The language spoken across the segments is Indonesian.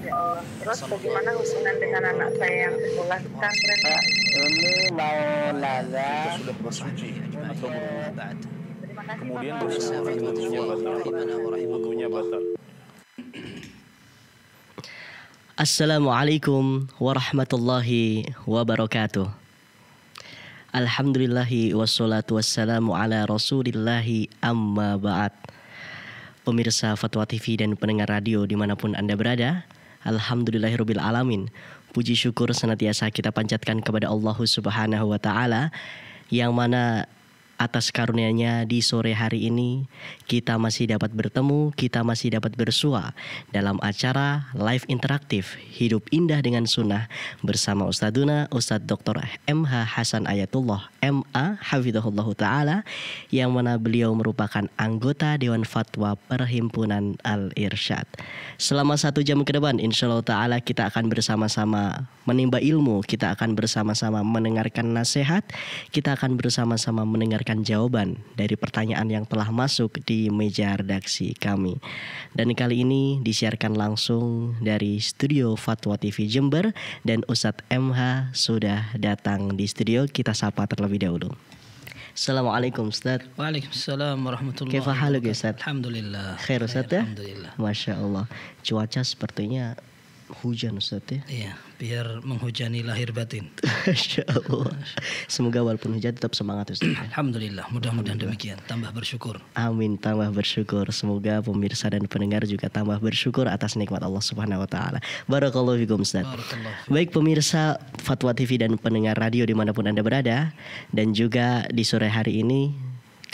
Ya Terus bagaimana hubungan dengan anak saya yang sekolah di pesantren Pak? Ini mau nada. sudah bersuci ya, atau iya, belum? Kemudian bersuci wudunya batal. Assalamualaikum warahmatullahi wabarakatuh. Alhamdulillahi wassalatu wassalamu ala rasulillahi amma ba'd. Pemirsa Fatwa TV dan pendengar radio dimanapun Anda berada, Alhamdulillahirabbil alamin. Puji syukur senantiasa kita panjatkan kepada Allah Subhanahu wa taala yang mana atas karunia-Nya di sore hari ini kita masih dapat bertemu, kita masih dapat bersua dalam acara live interaktif Hidup Indah dengan Sunnah bersama Ustaduna Ustadz Dr. MH Hasan Ayatullah MA Hafizahullah Ta'ala yang mana beliau merupakan anggota Dewan Fatwa Perhimpunan Al-Irsyad. Selama satu jam ke depan insyaAllah Ta'ala kita akan bersama-sama menimba ilmu, kita akan bersama-sama mendengarkan nasihat, kita akan bersama-sama mendengarkan mendapatkan jawaban dari pertanyaan yang telah masuk di meja redaksi kami. Dan kali ini disiarkan langsung dari studio Fatwa TV Jember dan Ustadz MH sudah datang di studio. Kita sapa terlebih dahulu. Assalamualaikum Ustaz Waalaikumsalam warahmatullahi wabarakatuh Ustaz Alhamdulillah Khair Ustaz ya Alhamdulillah Masya Allah Cuaca sepertinya hujan Ustaz ya. Iya, biar menghujani lahir batin. Masya Allah. Semoga walaupun hujan tetap semangat Ustaz. Ya. Alhamdulillah, mudah-mudahan demikian. Tambah bersyukur. Amin, tambah bersyukur. Semoga pemirsa dan pendengar juga tambah bersyukur atas nikmat Allah Subhanahu wa taala. Barakallahu fikum Ustaz. Baik pemirsa Fatwa TV dan pendengar radio dimanapun Anda berada dan juga di sore hari ini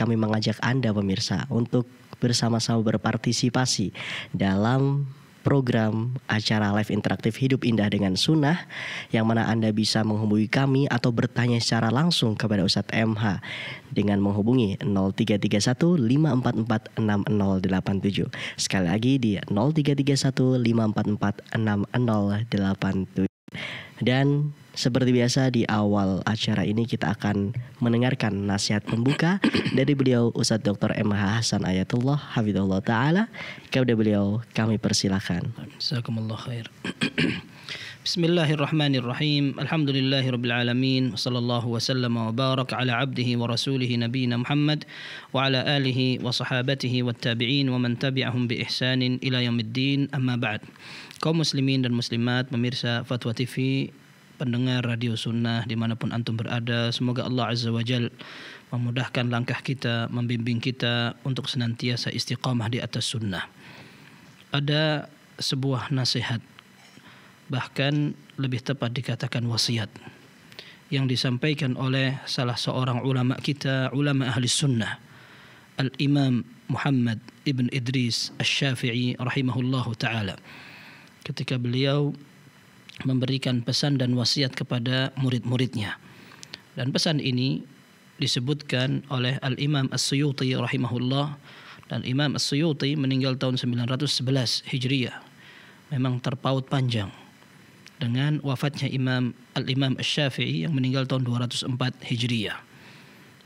kami mengajak Anda pemirsa untuk bersama-sama berpartisipasi dalam program acara live interaktif Hidup Indah dengan Sunnah yang mana Anda bisa menghubungi kami atau bertanya secara langsung kepada Ustadz MH dengan menghubungi 0331544607. Sekali lagi di 0331544607. Dan seperti biasa di awal acara ini kita akan mendengarkan nasihat pembuka dari beliau Ustadz Dr. M. Hasan Ayatullah Habibullah Ta'ala. Kepada beliau kami persilahkan. Jazakumullah khair. Bismillahirrahmanirrahim. Alhamdulillahi rabbil alamin. Sallallahu wa sallama wa barak ala abdihi wa rasulih nabiyina Muhammad wa ala alihi wa sahabatihi wa tabi'in wa man tabi'ahum bi ihsanin ila yaumiddin amma ba'd. Kau muslimin dan muslimat pemirsa Fatwa TV pendengar Radio Sunnah dimanapun Antum berada. Semoga Allah Azza wa memudahkan langkah kita, membimbing kita untuk senantiasa istiqamah di atas sunnah. Ada sebuah nasihat, bahkan lebih tepat dikatakan wasiat, yang disampaikan oleh salah seorang ulama kita, ulama ahli sunnah, Al-Imam Muhammad Ibn Idris Al-Syafi'i rahimahullahu ta'ala. Ketika beliau memberikan pesan dan wasiat kepada murid-muridnya. Dan pesan ini disebutkan oleh Al-Imam As-Suyuti rahimahullah dan Imam As-Suyuti meninggal tahun 911 Hijriah. Memang terpaut panjang dengan wafatnya Imam Al-Imam Asy-Syafi'i yang meninggal tahun 204 Hijriah.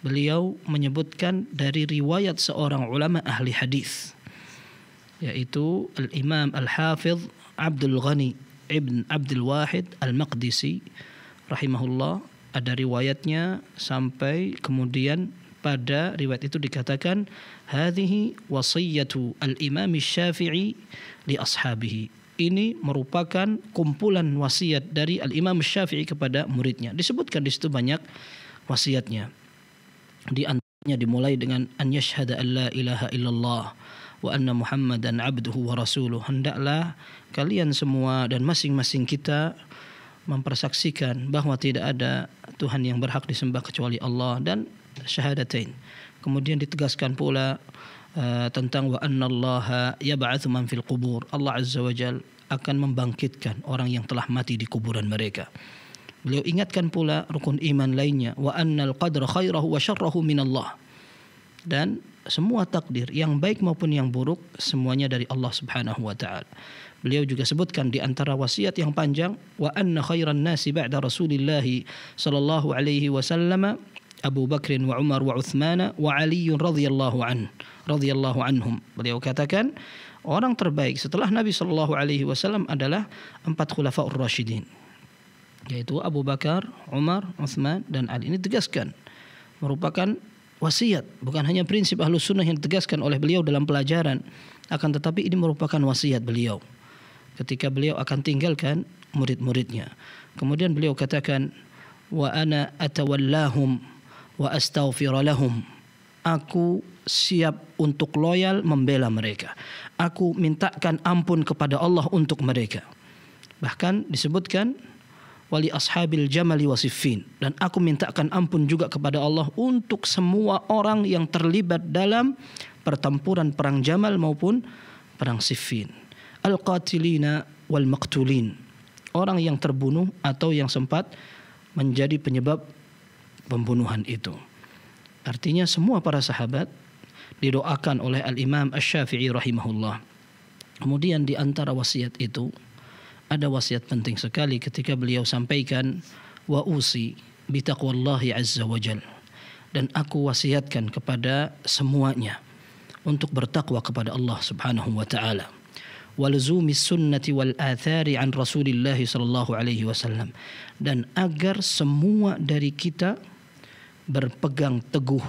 Beliau menyebutkan dari riwayat seorang ulama ahli hadis yaitu Al-Imam al Hafiz Abdul Ghani Ibn Abdul Wahid Al-Maqdisi rahimahullah ada riwayatnya sampai kemudian pada riwayat itu dikatakan hadhihi wasiyatu al-Imam Syafi'i li ashabihi. Ini merupakan kumpulan wasiat dari al-Imam Syafi'i kepada muridnya. Disebutkan di situ banyak wasiatnya. Di antaranya dimulai dengan an yashhada an la ilaha illallah wa anna Muhammadan abduhu wa rasuluh hendaklah kalian semua dan masing-masing kita mempersaksikan bahwa tidak ada Tuhan yang berhak disembah kecuali Allah dan syahadatain. Kemudian ditegaskan pula uh, tentang wa annallaha yab'atsu man fil qubur. Allah Azza wa Jal akan membangkitkan orang yang telah mati di kuburan mereka. Beliau ingatkan pula rukun iman lainnya wa annal qadra khairahu wa syarrahu Allah Dan semua takdir yang baik maupun yang buruk semuanya dari Allah Subhanahu wa taala. Beliau juga sebutkan di antara wasiat yang panjang wa anna khairan nasi ba'da Rasulillah sallallahu alaihi wasallam Abu Bakr wa Umar wa Uthman wa Ali radhiyallahu an radhiyallahu anhum. Beliau katakan orang terbaik setelah Nabi sallallahu alaihi wasallam adalah empat khulafaur rasyidin yaitu Abu Bakar, Umar, Uthman dan Ali. Ini tegaskan merupakan wasiat bukan hanya prinsip ahlu sunnah yang ditegaskan oleh beliau dalam pelajaran akan tetapi ini merupakan wasiat beliau ketika beliau akan tinggalkan murid-muridnya kemudian beliau katakan wa ana atawallahum wa astaghfir lahum aku siap untuk loyal membela mereka aku mintakan ampun kepada Allah untuk mereka bahkan disebutkan wali ashabil jamali wasifin dan aku mintakan ampun juga kepada Allah untuk semua orang yang terlibat dalam pertempuran perang Jamal maupun perang sifin al-qatilina wal maktulin orang yang terbunuh atau yang sempat menjadi penyebab pembunuhan itu artinya semua para sahabat didoakan oleh al-Imam Asy-Syafi'i rahimahullah kemudian di antara wasiat itu ada wasiat penting sekali ketika beliau sampaikan wa usi bitaqwallahi azza wajal dan aku wasiatkan kepada semuanya untuk bertakwa kepada Allah Subhanahu wa taala walzumi sunnati wal athari an Rasulillah sallallahu alaihi wasallam dan agar semua dari kita berpegang teguh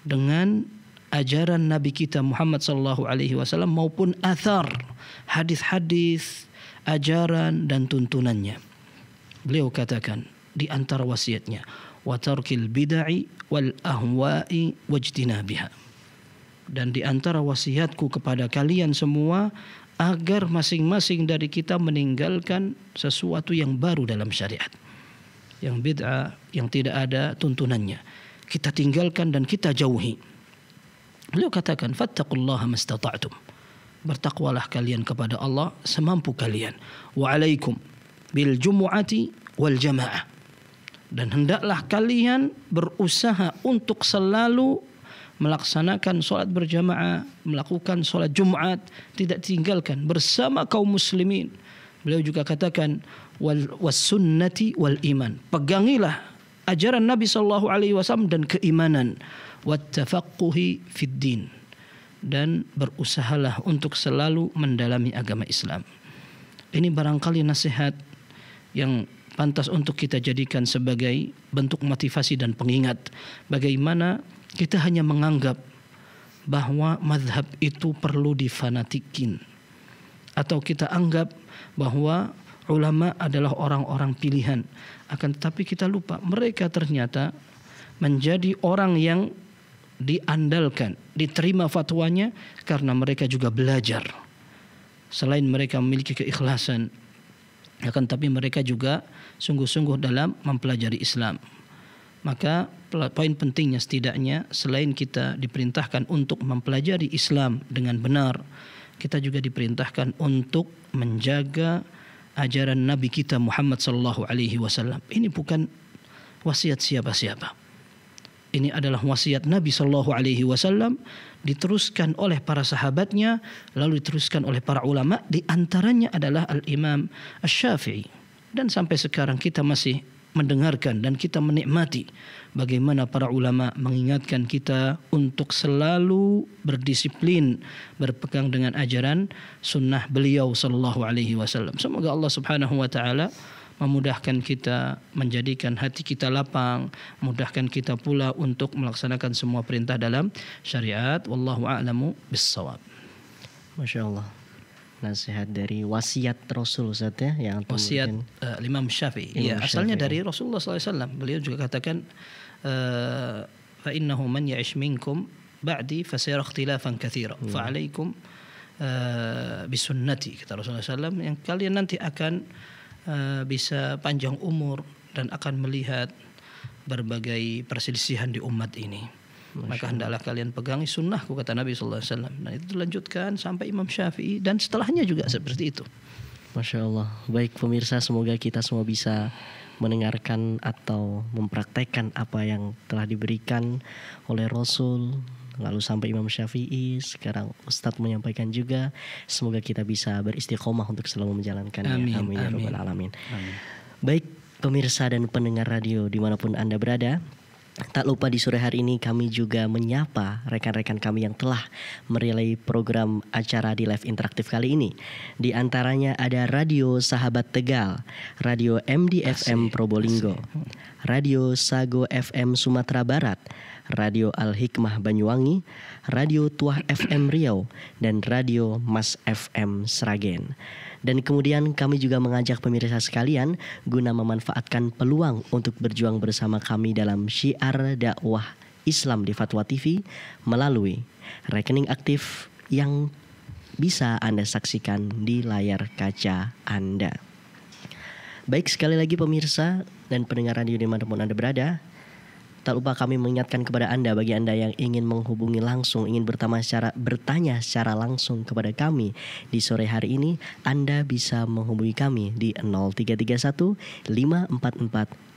dengan ajaran Nabi kita Muhammad sallallahu alaihi wasallam maupun athar hadis-hadis ajaran dan tuntunannya. Beliau katakan di antara wasiatnya, wa tarkil bid'ahi wal ahwa'i wajtinabiha. Dan di antara wasiatku kepada kalian semua agar masing-masing dari kita meninggalkan sesuatu yang baru dalam syariat. Yang bid'ah, yang tidak ada tuntunannya. Kita tinggalkan dan kita jauhi. Beliau katakan, Fattakullaha mastata'tum bertakwalah kalian kepada Allah semampu kalian. Wa alaikum bil jumu'ati wal jamaah. Dan hendaklah kalian berusaha untuk selalu melaksanakan sholat berjamaah, melakukan sholat Jumat, tidak tinggalkan bersama kaum muslimin. Beliau juga katakan wal wasunnati wal iman. Pegangilah ajaran Nabi saw alaihi wasallam dan keimanan wattafaqquhi fid din dan berusahalah untuk selalu mendalami agama Islam. Ini barangkali nasihat yang pantas untuk kita jadikan sebagai bentuk motivasi dan pengingat bagaimana kita hanya menganggap bahwa madhab itu perlu difanatikin atau kita anggap bahwa ulama adalah orang-orang pilihan akan tetapi kita lupa mereka ternyata menjadi orang yang diandalkan, diterima fatwanya karena mereka juga belajar. Selain mereka memiliki keikhlasan, akan tapi mereka juga sungguh-sungguh dalam mempelajari Islam. Maka poin pentingnya setidaknya selain kita diperintahkan untuk mempelajari Islam dengan benar, kita juga diperintahkan untuk menjaga ajaran Nabi kita Muhammad sallallahu alaihi wasallam. Ini bukan wasiat siapa-siapa. Ini adalah wasiat Nabi Shallallahu Alaihi Wasallam diteruskan oleh para sahabatnya, lalu diteruskan oleh para ulama. Di antaranya adalah Al Imam Ash-Shafi'i. Dan sampai sekarang kita masih mendengarkan dan kita menikmati bagaimana para ulama mengingatkan kita untuk selalu berdisiplin berpegang dengan ajaran sunnah beliau Shallallahu alaihi wasallam. Semoga Allah Subhanahu wa taala memudahkan kita, menjadikan hati kita lapang, mudahkan kita pula untuk melaksanakan semua perintah dalam syariat. Wallahu a'lamu bissawab. Masya Allah. Nasihat dari wasiat Rasul Ustaz ya yang wasiat uh, Imam Syafi'i. Ya, asalnya dari Rasulullah SAW. Beliau juga katakan uh, fa innahu man ya'ish minkum ba'di fasayara ikhtilafan katsira. Hmm. Fa alaikum uh, eh, bisunnati kata Rasulullah SAW yang kalian nanti akan Eh, bisa panjang umur dan akan melihat berbagai perselisihan di umat ini. Masya Maka hendaklah kalian pegangi sunnahku kata Nabi Sallallahu Alaihi Wasallam. Nah itu dilanjutkan sampai Imam Syafi'i dan setelahnya juga seperti itu. Masya Allah. Baik pemirsa, semoga kita semua bisa mendengarkan atau mempraktekkan apa yang telah diberikan oleh Rasul lalu sampai Imam Syafi'i sekarang Ustadz menyampaikan juga semoga kita bisa beristiqomah untuk selalu menjalankan amin, amin, ya rabbal alamin amin. baik pemirsa dan pendengar radio dimanapun anda berada Tak lupa di sore hari ini kami juga menyapa rekan-rekan kami yang telah merelay program acara di live interaktif kali ini. Di antaranya ada Radio Sahabat Tegal, Radio MDFM Probolinggo, Radio Sago FM Sumatera Barat, Radio Al-Hikmah Banyuwangi, Radio Tuah FM Riau, dan Radio Mas FM Sragen. Dan kemudian kami juga mengajak pemirsa sekalian guna memanfaatkan peluang untuk berjuang bersama kami dalam syiar dakwah Islam di Fatwa TV melalui rekening aktif yang bisa Anda saksikan di layar kaca Anda. Baik sekali lagi pemirsa dan pendengar radio dimanapun Anda berada, Tak lupa kami mengingatkan kepada Anda bagi Anda yang ingin menghubungi langsung, ingin bertanya secara bertanya secara langsung kepada kami di sore hari ini, Anda bisa menghubungi kami di 0331 544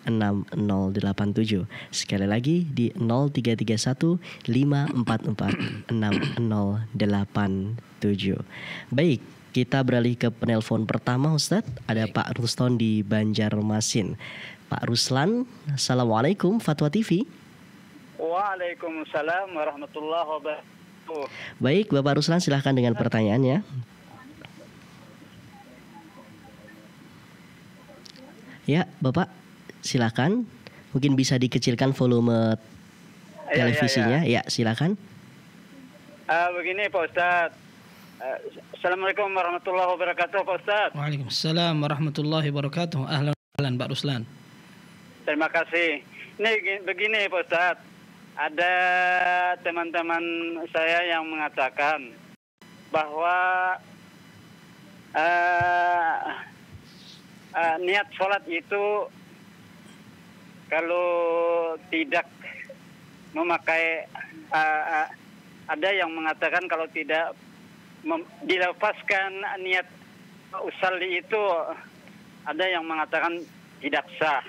6087. Sekali lagi di 0331 544 6087. Baik, kita beralih ke penelpon pertama Ustadz. Ada Pak Ruston di Banjarmasin. Pak Ruslan. Assalamualaikum Fatwa TV. Waalaikumsalam warahmatullahi wabarakatuh. Baik, Bapak Ruslan silahkan dengan pertanyaannya. Ya, Bapak silahkan. Mungkin bisa dikecilkan volume iya, iya, televisinya. Ya, ya, ya. ya silahkan. Uh, begini Pak Ustadz. Eh, Assalamualaikum warahmatullahi wabarakatuh Pak Ustaz. Waalaikumsalam warahmatullahi wabarakatuh. Ahlan, ahlan Pak Ruslan. Terima kasih. Ini begini Pak Ustadz, ada teman-teman saya yang mengatakan bahwa uh, uh, niat sholat itu kalau tidak memakai uh, uh, ada yang mengatakan kalau tidak dilepaskan niat usali itu ada yang mengatakan tidak sah.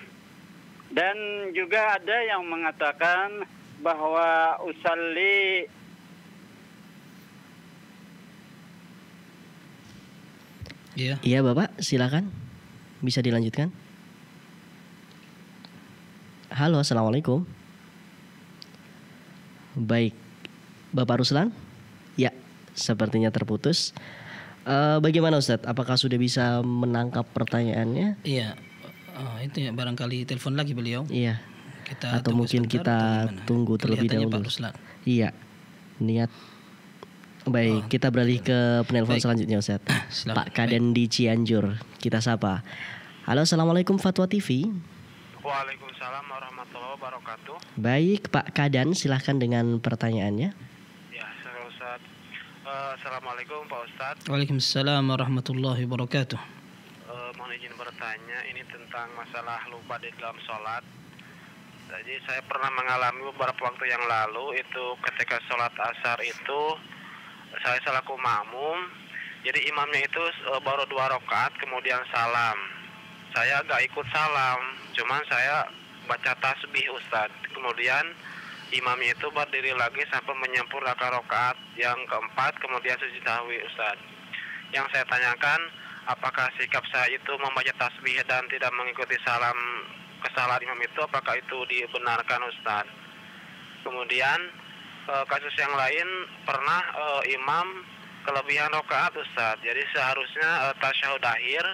Dan juga ada yang mengatakan bahwa usalli Iya. Iya, Bapak, silakan. Bisa dilanjutkan? Halo, Assalamualaikum. Baik. Bapak Ruslan? Ya, sepertinya terputus. Uh, bagaimana Ustadz? Apakah sudah bisa menangkap pertanyaannya? Iya. Oh, itu ya barangkali telepon lagi beliau. Iya. Kita atau mungkin kita atau tunggu terlebih dahulu. Pak iya. Niat Baik, oh, kita beralih ke penelpon selanjutnya Ustaz. Ah, Selamat, Pak Kaden baik. di Cianjur. Kita sapa. Halo, Assalamualaikum Fatwa TV. Waalaikumsalam warahmatullahi wabarakatuh. Baik, Pak Kadan, silahkan dengan pertanyaannya. Ya, Ustaz. Eh, Assalamualaikum Pak Ustaz. Waalaikumsalam warahmatullahi wabarakatuh mohon izin bertanya ini tentang masalah lupa di dalam sholat. Jadi saya pernah mengalami beberapa waktu yang lalu itu ketika sholat asar itu saya selaku makmum. Jadi imamnya itu e, baru dua rakaat kemudian salam. Saya gak ikut salam, cuman saya baca tasbih Ustadz. Kemudian imamnya itu berdiri lagi sampai menyempurnakan rakaat yang keempat kemudian sujud sahwi Ustadz. Yang saya tanyakan apakah sikap saya itu membaca tasbih dan tidak mengikuti salam kesalahan imam itu apakah itu dibenarkan Ustaz kemudian eh, kasus yang lain pernah e, imam kelebihan rokaat Ustaz jadi seharusnya e, tasyahud akhir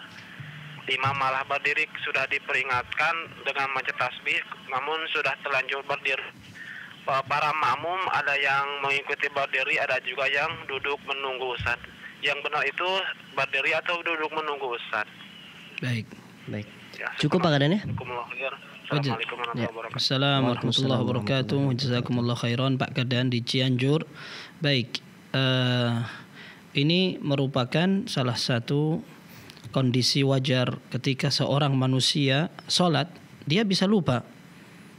imam malah berdiri sudah diperingatkan dengan membaca tasbih namun sudah terlanjur berdiri para makmum ada yang mengikuti berdiri ada juga yang duduk menunggu Ustaz yang benar itu berdiri atau duduk menunggu Ustaz. Baik, baik. Ya, Cukup Pak Kadan ya? ya. Assalamualaikum warahmatullahi wabarakatuh. Jazakumullah khairan Pak Kadan di Cianjur. Baik, uh, ini merupakan salah satu kondisi wajar ketika seorang manusia sholat, dia bisa lupa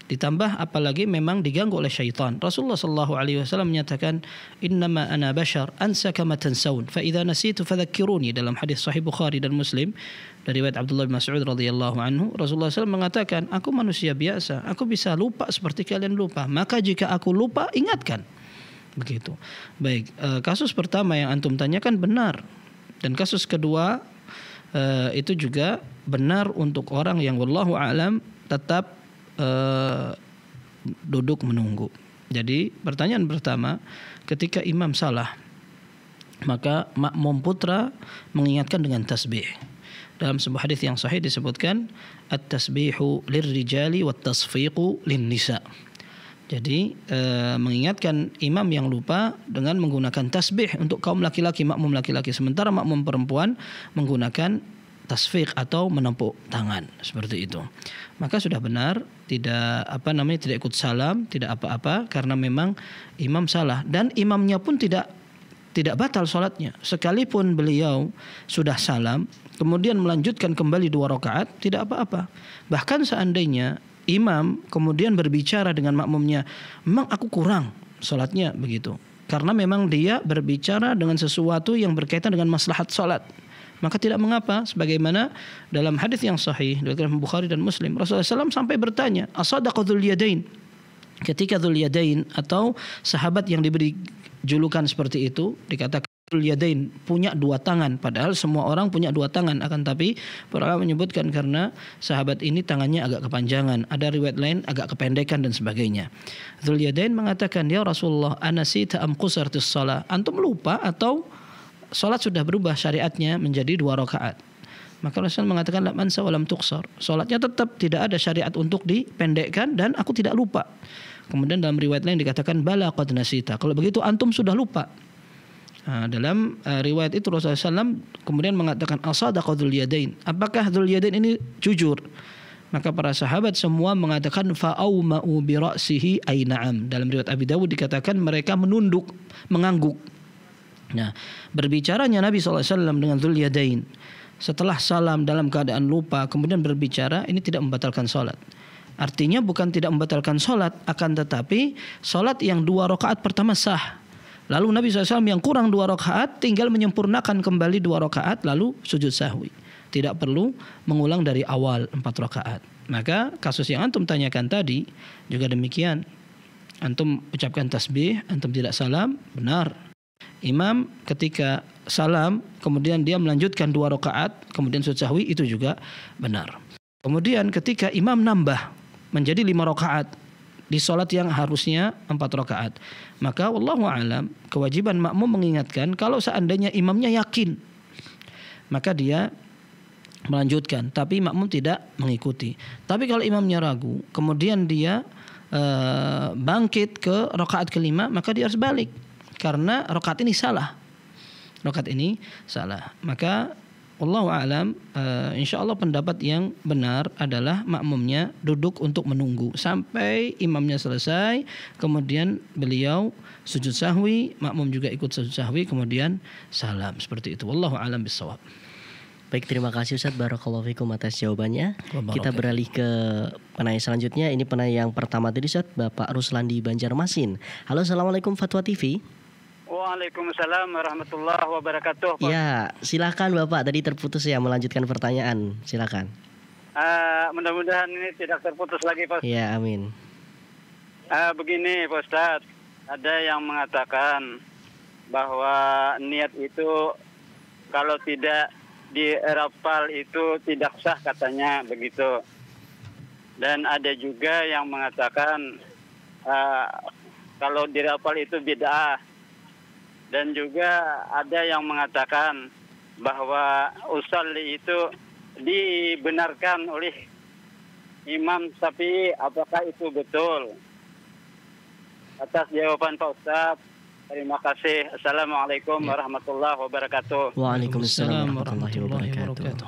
Ditambah apalagi memang diganggu oleh syaitan. Rasulullah sallallahu alaihi wasallam menyatakan, "Innama ana bashar ansa kama tansaun, fa idza nasitu fadhakkiruni." Dalam hadis sahih Bukhari dan Muslim dari riwayat Abdullah bin Mas'ud radhiyallahu anhu, Rasulullah SAW mengatakan, "Aku manusia biasa, aku bisa lupa seperti kalian lupa. Maka jika aku lupa, ingatkan." Begitu. Baik, eh, kasus pertama yang antum tanyakan benar. Dan kasus kedua eh, itu juga benar untuk orang yang wallahu alam tetap uh, duduk menunggu. Jadi pertanyaan pertama, ketika imam salah, maka makmum putra mengingatkan dengan tasbih. Dalam sebuah hadis yang sahih disebutkan at-tasbihu lirrijali wat tasfiqu lin-nisa. Jadi e, mengingatkan imam yang lupa dengan menggunakan tasbih untuk kaum laki-laki makmum laki-laki sementara makmum perempuan menggunakan tasfik atau menepuk tangan seperti itu. Maka sudah benar tidak apa namanya tidak ikut salam, tidak apa-apa karena memang imam salah dan imamnya pun tidak tidak batal sholatnya. Sekalipun beliau sudah salam, kemudian melanjutkan kembali dua rakaat, tidak apa-apa. Bahkan seandainya imam kemudian berbicara dengan makmumnya, memang aku kurang sholatnya begitu. Karena memang dia berbicara dengan sesuatu yang berkaitan dengan maslahat sholat maka tidak mengapa sebagaimana dalam hadis yang sahih dalam Bukhari dan Muslim Rasulullah SAW sampai bertanya asadaqadul yadain ketika dzul Yadain atau sahabat yang diberi julukan seperti itu dikatakan Yadain punya dua tangan padahal semua orang punya dua tangan akan tapi para menyebutkan karena sahabat ini tangannya agak kepanjangan ada riwayat lain agak kependekan dan sebagainya Zul Yadain mengatakan ya Rasulullah anasita am qusartis antum lupa atau sholat sudah berubah syariatnya menjadi dua rakaat. Maka Rasulullah mengatakan laman sawalam tuksor. Sholatnya tetap tidak ada syariat untuk dipendekkan dan aku tidak lupa. Kemudian dalam riwayat lain dikatakan bala qad nasita. Kalau begitu antum sudah lupa. Nah, dalam uh, riwayat itu Rasulullah SAW kemudian mengatakan asadaqadul yadain. Apakah dzul yadain ini jujur? Maka para sahabat semua mengatakan fa'au bi ra'sihi aina'am. Dalam riwayat Abi Dawud dikatakan mereka menunduk, mengangguk. Nah, berbicaranya Nabi SAW dengan Dhul Yadain setelah salam dalam keadaan lupa kemudian berbicara ini tidak membatalkan sholat. Artinya bukan tidak membatalkan sholat akan tetapi sholat yang dua rakaat pertama sah. Lalu Nabi SAW yang kurang dua rakaat tinggal menyempurnakan kembali dua rakaat lalu sujud sahwi. Tidak perlu mengulang dari awal empat rakaat. Maka kasus yang antum tanyakan tadi juga demikian. Antum ucapkan tasbih, antum tidak salam, benar Imam ketika salam kemudian dia melanjutkan dua rakaat kemudian sujud sahwi itu juga benar. Kemudian ketika imam nambah menjadi lima rakaat di sholat yang harusnya empat rakaat maka wallahu alam kewajiban makmum mengingatkan kalau seandainya imamnya yakin maka dia melanjutkan tapi makmum tidak mengikuti tapi kalau imamnya ragu kemudian dia eh, bangkit ke rakaat kelima maka dia harus balik karena rokat ini salah. Rokat ini salah. Maka Allah alam, uh, eh, insya Allah pendapat yang benar adalah makmumnya duduk untuk menunggu sampai imamnya selesai, kemudian beliau sujud sahwi, makmum juga ikut sujud sahwi, kemudian salam seperti itu. Allah alam bisawab. Baik, terima kasih Ustaz Barakallahu Fikum atas jawabannya. Kita beralih ke penanya selanjutnya. Ini penanya yang pertama tadi Ustaz, Bapak Ruslandi Banjarmasin. Halo, Assalamualaikum Fatwa TV. Waalaikumsalam warahmatullahi wabarakatuh. Pak. Ya, silakan Bapak. Tadi terputus ya melanjutkan pertanyaan. Silakan. Uh, mudah-mudahan ini tidak terputus lagi, Pak. Ya, amin. Uh, begini, Pak Ustaz. Ada yang mengatakan bahwa niat itu kalau tidak di rapal itu tidak sah katanya begitu. Dan ada juga yang mengatakan uh, kalau rapal itu bid'ah. Dan juga ada yang mengatakan bahwa usul itu dibenarkan oleh Imam Tapi apakah itu betul? Atas jawaban Pak Ustaz, terima kasih. Assalamualaikum ya. warahmatullahi wabarakatuh. Waalaikumsalam warahmatullahi wabarakatuh.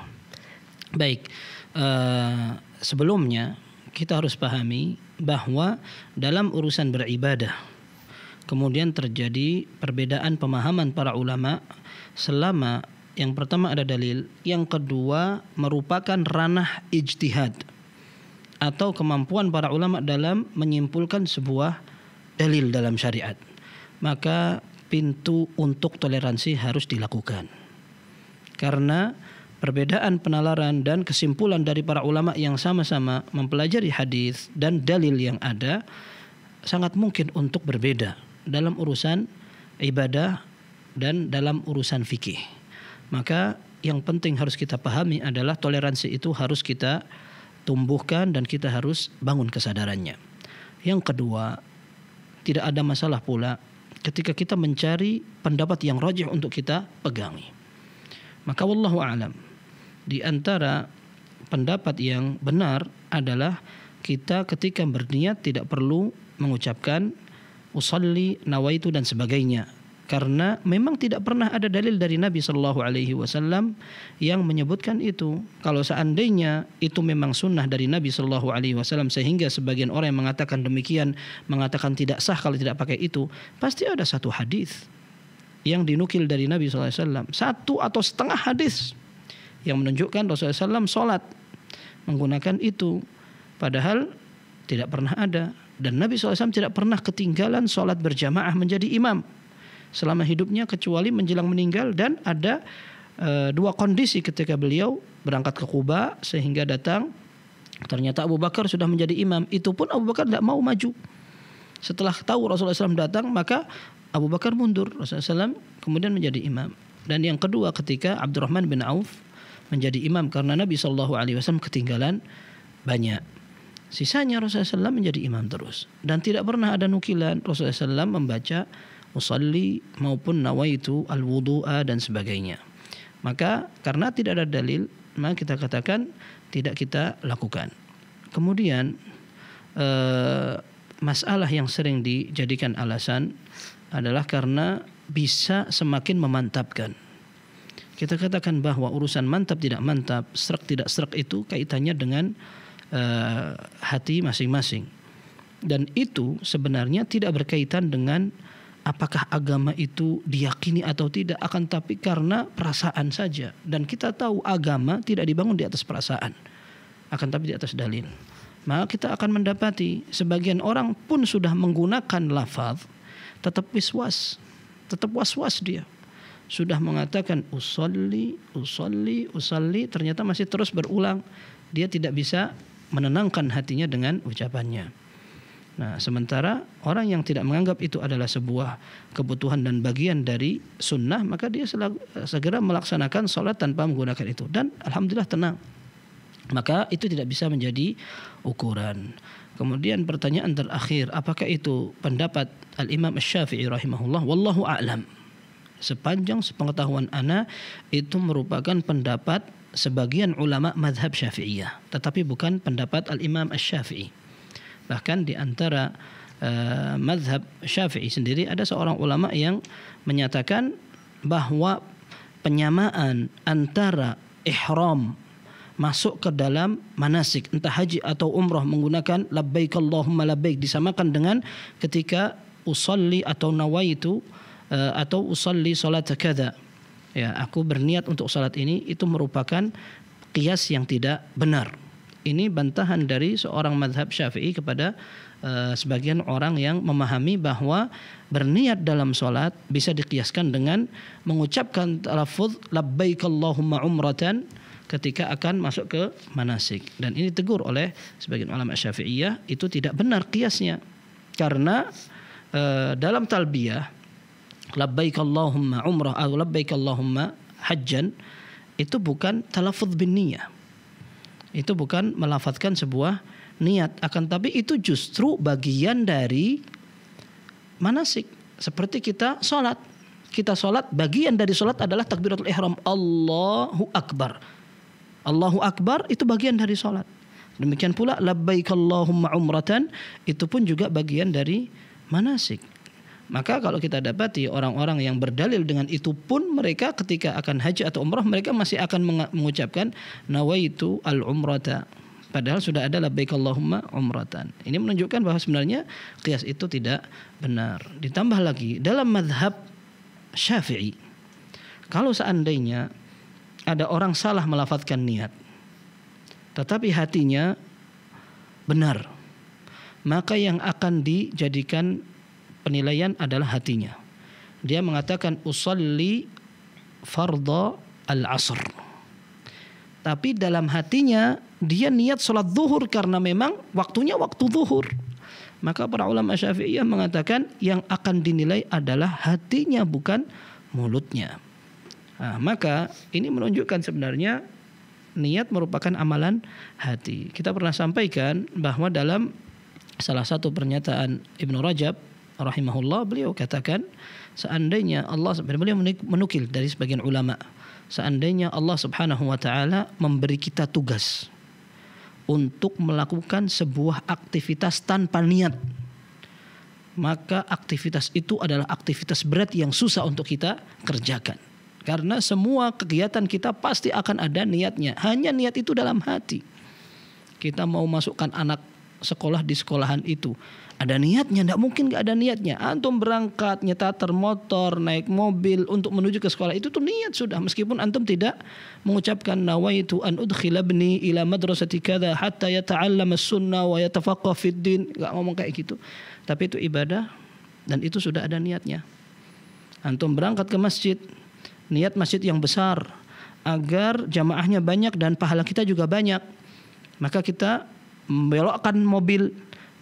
Baik, uh, sebelumnya kita harus pahami bahwa dalam urusan beribadah Kemudian terjadi perbedaan pemahaman para ulama selama yang pertama ada dalil, yang kedua merupakan ranah ijtihad atau kemampuan para ulama dalam menyimpulkan sebuah dalil dalam syariat. Maka pintu untuk toleransi harus dilakukan. Karena perbedaan penalaran dan kesimpulan dari para ulama yang sama-sama mempelajari hadis dan dalil yang ada sangat mungkin untuk berbeda dalam urusan ibadah dan dalam urusan fikih. Maka yang penting harus kita pahami adalah toleransi itu harus kita tumbuhkan dan kita harus bangun kesadarannya. Yang kedua, tidak ada masalah pula ketika kita mencari pendapat yang rajih untuk kita pegangi. Maka wallahu alam. Di antara pendapat yang benar adalah kita ketika berniat tidak perlu mengucapkan usalli nawaitu dan sebagainya karena memang tidak pernah ada dalil dari Nabi Shallallahu Alaihi Wasallam yang menyebutkan itu. Kalau seandainya itu memang sunnah dari Nabi Shallallahu Alaihi Wasallam sehingga sebagian orang yang mengatakan demikian mengatakan tidak sah kalau tidak pakai itu, pasti ada satu hadis yang dinukil dari Nabi Shallallahu Alaihi Wasallam, satu atau setengah hadis yang menunjukkan Rasulullah SAW sholat menggunakan itu, padahal tidak pernah ada. Dan Nabi SAW tidak pernah ketinggalan sholat berjamaah menjadi imam selama hidupnya kecuali menjelang meninggal dan ada e, dua kondisi ketika beliau berangkat ke Kuba sehingga datang ternyata Abu Bakar sudah menjadi imam itu pun Abu Bakar tidak mau maju setelah tahu Rasulullah SAW datang maka Abu Bakar mundur Rasulullah SAW kemudian menjadi imam dan yang kedua ketika Abdurrahman bin Auf menjadi imam karena Nabi Shallallahu Alaihi Wasallam ketinggalan banyak Sisanya Rasulullah SAW menjadi imam terus. Dan tidak pernah ada nukilan Rasulullah SAW membaca usalli maupun nawaitu al-wudu'a dan sebagainya. Maka karena tidak ada dalil, maka kita katakan tidak kita lakukan. Kemudian eh, masalah yang sering dijadikan alasan adalah karena bisa semakin memantapkan. Kita katakan bahwa urusan mantap tidak mantap, serak tidak serak itu kaitannya dengan uh, hati masing-masing. Dan itu sebenarnya tidak berkaitan dengan apakah agama itu diyakini atau tidak akan tapi karena perasaan saja dan kita tahu agama tidak dibangun di atas perasaan akan tapi di atas dalil maka kita akan mendapati sebagian orang pun sudah menggunakan lafaz tetap wiswas tetap was-was dia sudah mengatakan usolli usolli usolli ternyata masih terus berulang dia tidak bisa menenangkan hatinya dengan ucapannya. Nah, sementara orang yang tidak menganggap itu adalah sebuah kebutuhan dan bagian dari sunnah, maka dia segera melaksanakan sholat tanpa menggunakan itu. Dan alhamdulillah tenang. Maka itu tidak bisa menjadi ukuran. Kemudian pertanyaan terakhir, apakah itu pendapat Al-Imam Syafi'i rahimahullah? Wallahu a'lam. Sepanjang sepengetahuan ana itu merupakan pendapat sebagian ulama madhab syafi'iyah tetapi bukan pendapat al-imam syafii bahkan di antara uh, madhab syafi'i sendiri ada seorang ulama yang menyatakan bahwa penyamaan antara ihram masuk ke dalam manasik entah haji atau umroh menggunakan labbaik Allahumma labbaik disamakan dengan ketika usalli atau nawaitu uh, atau usalli salat kada ya aku berniat untuk sholat ini itu merupakan kias yang tidak benar. Ini bantahan dari seorang madhab syafi'i kepada uh, sebagian orang yang memahami bahwa berniat dalam sholat bisa dikiaskan dengan mengucapkan lafuz labbaik Allahumma umratan ketika akan masuk ke manasik. Dan ini tegur oleh sebagian ulama syafi'iyah itu tidak benar kiasnya. Karena uh, dalam talbiyah labbaik Allahumma umrah atau labbaik Allahumma hajjan itu bukan talafuz bin niyah. Itu bukan melafatkan sebuah niat akan tapi itu justru bagian dari manasik seperti kita sholat kita sholat bagian dari sholat adalah takbiratul ihram Allahu Akbar Allahu Akbar itu bagian dari sholat demikian pula labbaik Allahumma umratan itu pun juga bagian dari manasik maka kalau kita dapati orang-orang yang berdalil dengan itu pun mereka ketika akan haji atau umrah mereka masih akan mengucapkan nawaitu al umrata. Padahal sudah ada labbaik Allahumma umratan. Ini menunjukkan bahwa sebenarnya kias itu tidak benar. Ditambah lagi dalam madhab Syafi'i. Kalau seandainya ada orang salah melafatkan niat. Tetapi hatinya benar. Maka yang akan dijadikan penilaian adalah hatinya. Dia mengatakan usalli fardha al-asr. Tapi dalam hatinya dia niat sholat zuhur karena memang waktunya waktu zuhur. Maka para ulama syafi'iyah mengatakan yang akan dinilai adalah hatinya bukan mulutnya. Nah, maka ini menunjukkan sebenarnya niat merupakan amalan hati. Kita pernah sampaikan bahwa dalam salah satu pernyataan Ibnu Rajab rahimahullah beliau katakan seandainya Allah beliau menukil dari sebagian ulama seandainya Allah Subhanahu wa taala memberi kita tugas untuk melakukan sebuah aktivitas tanpa niat maka aktivitas itu adalah aktivitas berat yang susah untuk kita kerjakan karena semua kegiatan kita pasti akan ada niatnya hanya niat itu dalam hati kita mau masukkan anak sekolah di sekolahan itu. Ada niatnya, tidak mungkin gak ada niatnya. Antum berangkat, nyetater motor, naik mobil untuk menuju ke sekolah itu tuh niat sudah. Meskipun antum tidak mengucapkan nawaitu an udkhila bni ila madrasati kada hatta yata'allama sunnah wa yatafaqah fid din. Gak ngomong kayak gitu. Tapi itu ibadah dan itu sudah ada niatnya. Antum berangkat ke masjid, niat masjid yang besar agar jamaahnya banyak dan pahala kita juga banyak. Maka kita membelokkan mobil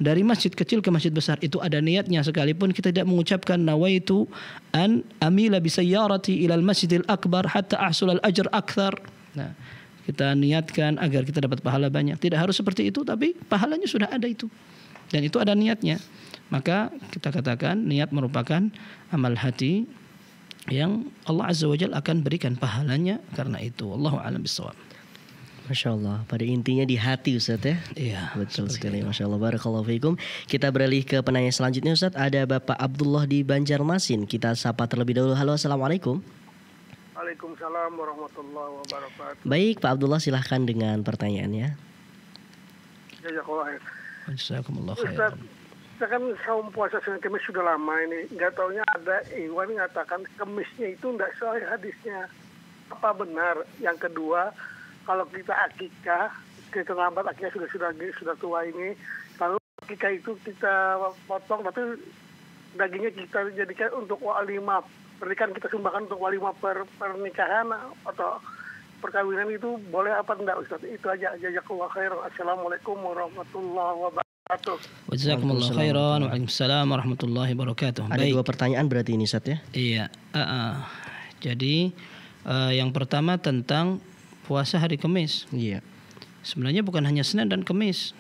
dari masjid kecil ke masjid besar itu ada niatnya sekalipun kita tidak mengucapkan nawaitu an amila bisayyarati ilal masjidil akbar hatta al ajr akthar. Nah, kita niatkan agar kita dapat pahala banyak. Tidak harus seperti itu tapi pahalanya sudah ada itu. Dan itu ada niatnya. Maka kita katakan niat merupakan amal hati yang Allah Azza wa Jalla akan berikan pahalanya karena itu. Allahu a'lam bissawab. Masya Allah, pada intinya di hati Ustadz ya? Iya. Betul sekali, itu. Masya Allah. Barakallahu fikum. Kita beralih ke penanya selanjutnya Ustadz. Ada Bapak Abdullah di Banjarmasin. Kita sapa terlebih dahulu. Halo, Assalamualaikum. Waalaikumsalam warahmatullahi wabarakatuh. Baik, Pak Abdullah silahkan dengan pertanyaannya. Jazakallah khair. Kita kan saum puasa Senin Kamis sudah lama ini. Nggak taunya ada Iwan mengatakan Kamisnya itu nggak sesuai hadisnya. Apa benar? Yang kedua, kalau kita akikah kita lambat akikah sudah sudah sudah tua ini lalu akikah itu kita potong tapi dagingnya kita jadikan untuk walimah berarti kan kita sumbangkan untuk walimah per pernikahan atau perkawinan itu boleh apa enggak Ustaz? Itu aja jazakallah khair, Assalamualaikum warahmatullahi wabarakatuh. Jazakumullah khairan. Waalaikumsalam warahmatullahi wabarakatuh. Ada Baik. dua pertanyaan berarti ini Ustaz ya? Iya. Uh, uh. Jadi uh, yang pertama tentang puasa hari Kamis. Iya. Sebenarnya bukan hanya Senin dan Kamis.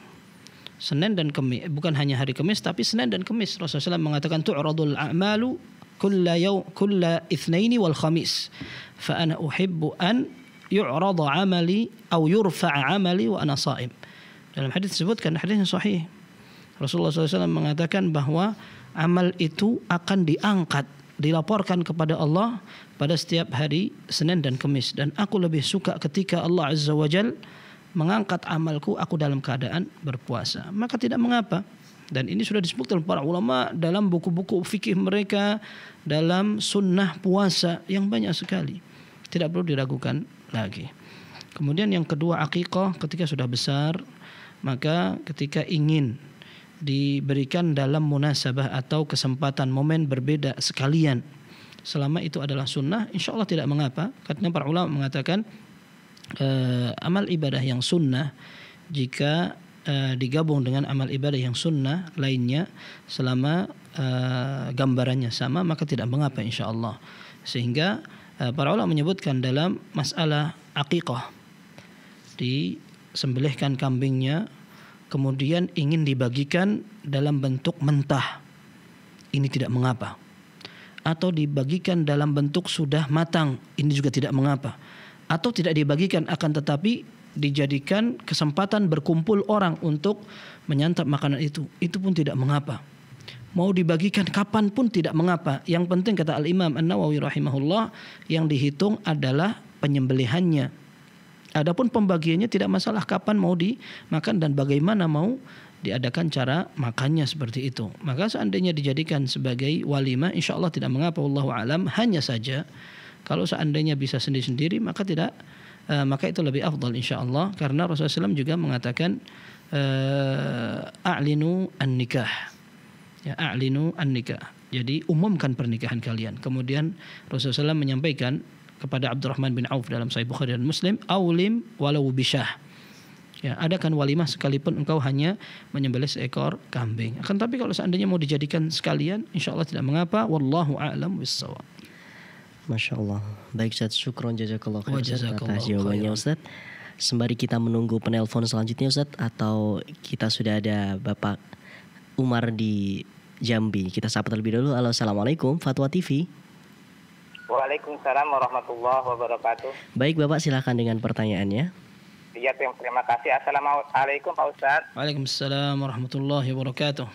Senin dan Kamis eh, bukan hanya hari Kamis tapi Senin dan Kamis Rasulullah SAW mengatakan tu'radul a'malu kulla yaw kulla itsnaini wal khamis fa ana uhibbu an yu'rada 'amali aw yurfa'a 'amali wa ana sha'im. Dalam hadis disebutkan hadis yang sahih. Rasulullah SAW mengatakan bahwa amal itu akan diangkat, dilaporkan kepada Allah pada setiap hari Senin dan Kamis dan aku lebih suka ketika Allah Azza wa Jal mengangkat amalku aku dalam keadaan berpuasa maka tidak mengapa dan ini sudah disebut oleh para ulama dalam buku-buku fikih mereka dalam sunnah puasa yang banyak sekali tidak perlu diragukan lagi kemudian yang kedua akikoh ketika sudah besar maka ketika ingin diberikan dalam munasabah atau kesempatan momen berbeda sekalian selama itu adalah sunnah, insya Allah tidak mengapa. Karena para ulama mengatakan eh, amal ibadah yang sunnah jika eh, digabung dengan amal ibadah yang sunnah lainnya selama eh, gambarannya sama maka tidak mengapa insya Allah. Sehingga eh, para ulama menyebutkan dalam masalah akikah disembelihkan kambingnya kemudian ingin dibagikan dalam bentuk mentah. Ini tidak mengapa atau dibagikan dalam bentuk sudah matang ini juga tidak mengapa atau tidak dibagikan akan tetapi dijadikan kesempatan berkumpul orang untuk menyantap makanan itu itu pun tidak mengapa mau dibagikan kapan pun tidak mengapa yang penting kata Al Imam An Nawawi rahimahullah yang dihitung adalah penyembelihannya Adapun pembagiannya tidak masalah kapan mau dimakan dan bagaimana mau diadakan cara makannya seperti itu. Maka seandainya dijadikan sebagai walimah, insya Allah tidak mengapa, Allah alam. Hanya saja kalau seandainya bisa sendiri-sendiri, maka tidak uh, maka itu lebih afdal insya Allah karena Rasulullah SAW juga mengatakan uh, a'linu an-nikah ya a'linu an-nikah jadi umumkan pernikahan kalian kemudian Rasulullah SAW menyampaikan kepada Abdurrahman bin Auf dalam Sahih Bukhari dan Muslim aulim walau bishah Ya, adakan walimah sekalipun engkau hanya menyembelih seekor kambing. Akan tapi kalau seandainya mau dijadikan sekalian, insya Allah tidak mengapa. Wallahu a'lam bissawab. Masya Allah. Baik Ustaz, syukron jazakallah khair atas jawabannya Ustaz. Sembari kita menunggu penelpon selanjutnya Ustaz atau kita sudah ada Bapak Umar di Jambi. Kita sapa terlebih dulu. Halo, Assalamualaikum. Fatwa TV. Waalaikumsalam warahmatullahi wabarakatuh. Baik Bapak, silahkan dengan pertanyaannya. Iya, terima kasih. Assalamualaikum Pak Ustaz. Waalaikumsalam warahmatullahi wabarakatuh.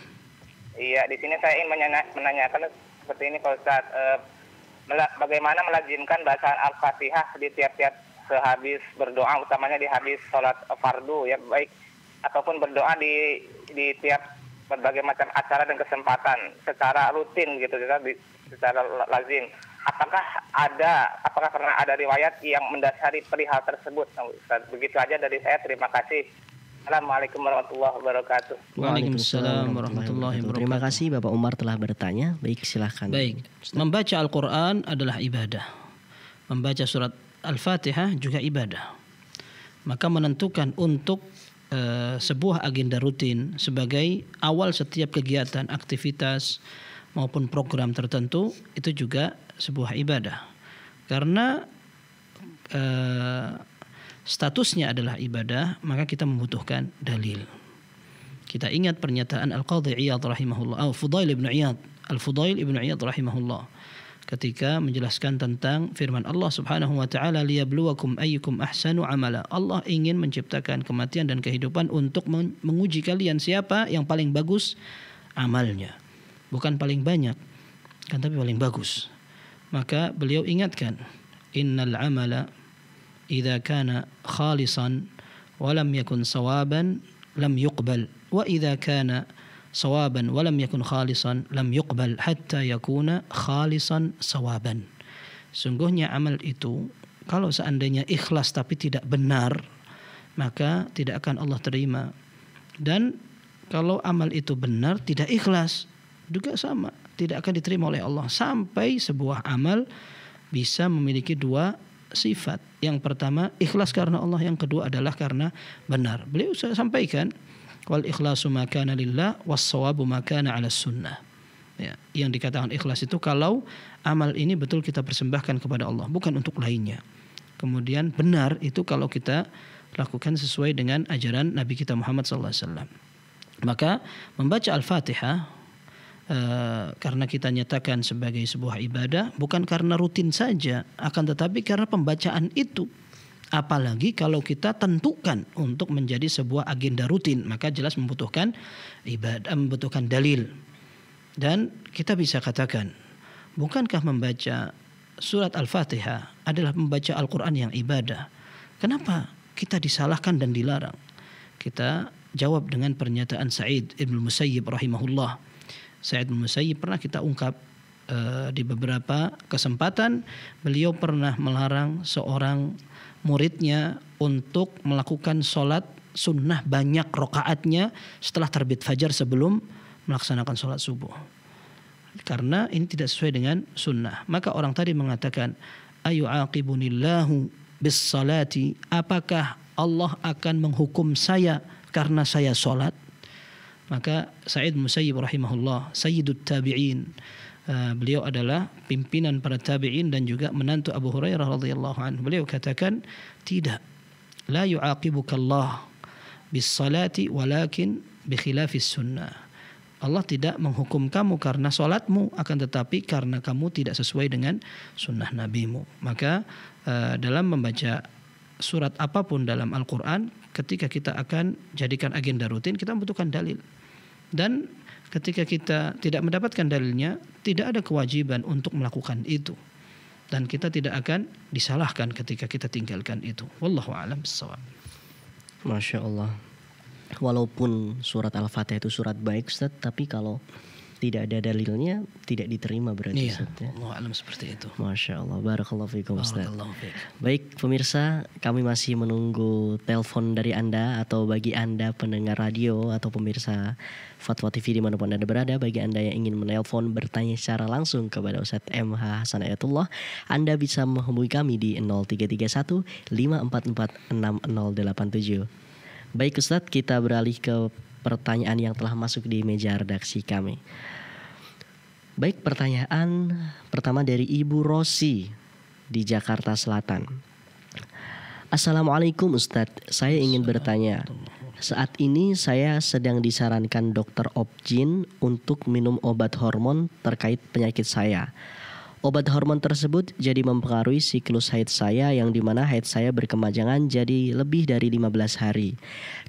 Iya, di sini saya ingin menanya, menanyakan seperti ini Pak Ustaz. E, eh, bagaimana melazimkan bacaan Al-Fatihah di tiap-tiap sehabis berdoa, utamanya di habis sholat fardu ya, baik ataupun berdoa di di tiap berbagai macam acara dan kesempatan secara rutin gitu, secara, secara lazim apakah ada apakah pernah ada riwayat yang mendasari perihal tersebut nah, Ustaz? begitu aja dari saya terima kasih Assalamualaikum warahmatullahi wabarakatuh. Waalaikumsalam warahmatullahi wabarakatuh. Terima kasih Bapak Umar telah bertanya. Baik, silahkan. Baik. Membaca Al-Quran adalah ibadah. Membaca surat Al-Fatihah juga ibadah. Maka menentukan untuk eh, sebuah agenda rutin sebagai awal setiap kegiatan, aktivitas, maupun program tertentu itu juga sebuah ibadah karena eh, statusnya adalah ibadah maka kita membutuhkan dalil kita ingat pernyataan Al Qadhi Iyad rahimahullah Al Fudail ibn Iyad Al Fudail ibn Iyad rahimahullah ketika menjelaskan tentang firman Allah Subhanahu wa taala liyabluwakum ayyukum ahsanu amala. Allah ingin menciptakan kematian dan kehidupan untuk menguji kalian siapa yang paling bagus amalnya bukan paling banyak kan tapi paling bagus maka beliau ingatkan innal amala idza kana khalisan wa lam yakun sawaban lam yuqbal wa idza kana sawaban wa lam yakun khalisan lam yuqbal hatta yakuna khalisan sawaban sungguhnya amal itu kalau seandainya ikhlas tapi tidak benar maka tidak akan Allah terima dan kalau amal itu benar tidak ikhlas juga sama tidak akan diterima oleh Allah sampai sebuah amal bisa memiliki dua sifat. Yang pertama ikhlas karena Allah, yang kedua adalah karena benar. Beliau sudah sampaikan wal ikhlasu makana lillah wassawabu makana ala sunnah. Ya, yang dikatakan ikhlas itu kalau amal ini betul kita persembahkan kepada Allah, bukan untuk lainnya. Kemudian benar itu kalau kita lakukan sesuai dengan ajaran Nabi kita Muhammad SAW. Maka membaca Al-Fatihah Uh, karena kita nyatakan sebagai sebuah ibadah bukan karena rutin saja akan tetapi karena pembacaan itu apalagi kalau kita tentukan untuk menjadi sebuah agenda rutin maka jelas membutuhkan ibadah membutuhkan dalil dan kita bisa katakan bukankah membaca surat Al-Fatihah adalah membaca Al-Qur'an yang ibadah kenapa kita disalahkan dan dilarang kita jawab dengan pernyataan Sa'id Ibn Musayyib rahimahullah Said Musayyib pernah kita ungkap uh, di beberapa kesempatan beliau pernah melarang seorang muridnya untuk melakukan sholat sunnah banyak rokaatnya setelah terbit fajar sebelum melaksanakan sholat subuh. Karena ini tidak sesuai dengan sunnah. Maka orang tadi mengatakan, Ayu aqibunillahu bis salati, apakah Allah akan menghukum saya karena saya sholat? Maka Sa'id Musayyib rahimahullah, Sayyidut Tabi'in. Uh, beliau adalah pimpinan para tabi'in dan juga menantu Abu Hurairah radhiyallahu anhu. Beliau katakan, "Tidak. La yu'aqibuka Allah bis-salati walakin bi sunnah." Allah tidak menghukum kamu karena sholatmu akan tetapi karena kamu tidak sesuai dengan sunnah nabimu maka uh, dalam membaca surat apapun dalam Al-Quran ketika kita akan jadikan agenda rutin kita membutuhkan dalil dan ketika kita tidak mendapatkan dalilnya tidak ada kewajiban untuk melakukan itu dan kita tidak akan disalahkan ketika kita tinggalkan itu wallahu alam bisawab Masya Allah walaupun surat Al-Fatihah itu surat baik Ustaz tapi kalau tidak ada dalilnya tidak diterima berarti iya. Ustaz ya. Allah alam seperti itu. Masya Allah. Barakallahu fiikum Ustaz. Baik pemirsa, kami masih menunggu telepon dari Anda atau bagi Anda pendengar radio atau pemirsa Fatwa TV dimanapun Anda berada, bagi Anda yang ingin menelpon bertanya secara langsung kepada Ustaz MH Hasan Ayatullah, Anda bisa menghubungi kami di 0331 544 6087. Baik Ustadz, kita beralih ke pertanyaan yang telah masuk di meja redaksi kami. Baik, pertanyaan pertama dari Ibu Rosi di Jakarta Selatan. Assalamualaikum Ustadz, saya ingin bertanya. Saat ini saya sedang disarankan dokter Opjin untuk minum obat hormon terkait penyakit saya. Obat hormon tersebut jadi mempengaruhi siklus haid saya yang dimana haid saya berkemajangan jadi lebih dari 15 hari.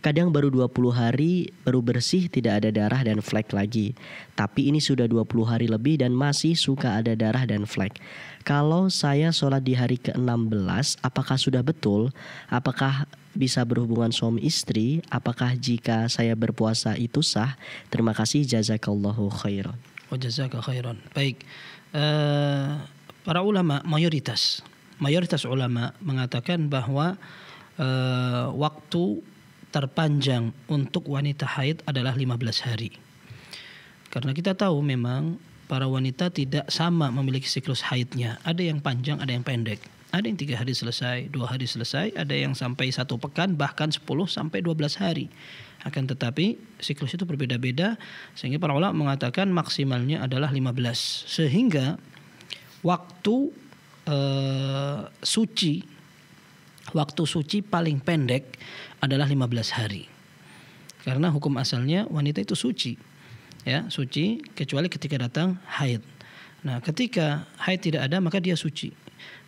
Kadang baru 20 hari baru bersih tidak ada darah dan flek lagi. Tapi ini sudah 20 hari lebih dan masih suka ada darah dan flek. Kalau saya sholat di hari ke-16 apakah sudah betul? Apakah bisa berhubungan suami istri? Apakah jika saya berpuasa itu sah? Terima kasih jazakallahu khairan. Oh jazakallahu khairan. Baik. Eh, para ulama mayoritas mayoritas ulama mengatakan bahwa uh, waktu terpanjang untuk wanita haid adalah 15 hari. Karena kita tahu memang para wanita tidak sama memiliki siklus haidnya. Ada yang panjang, ada yang pendek. Ada yang tiga hari selesai, dua hari selesai, ada yang sampai satu pekan, bahkan 10 sampai 12 hari. Akan tetapi siklus itu berbeda-beda sehingga para ulama mengatakan maksimalnya adalah 15. Sehingga waktu e, suci waktu suci paling pendek adalah 15 hari. Karena hukum asalnya wanita itu suci. Ya, suci kecuali ketika datang haid. Nah, ketika haid tidak ada maka dia suci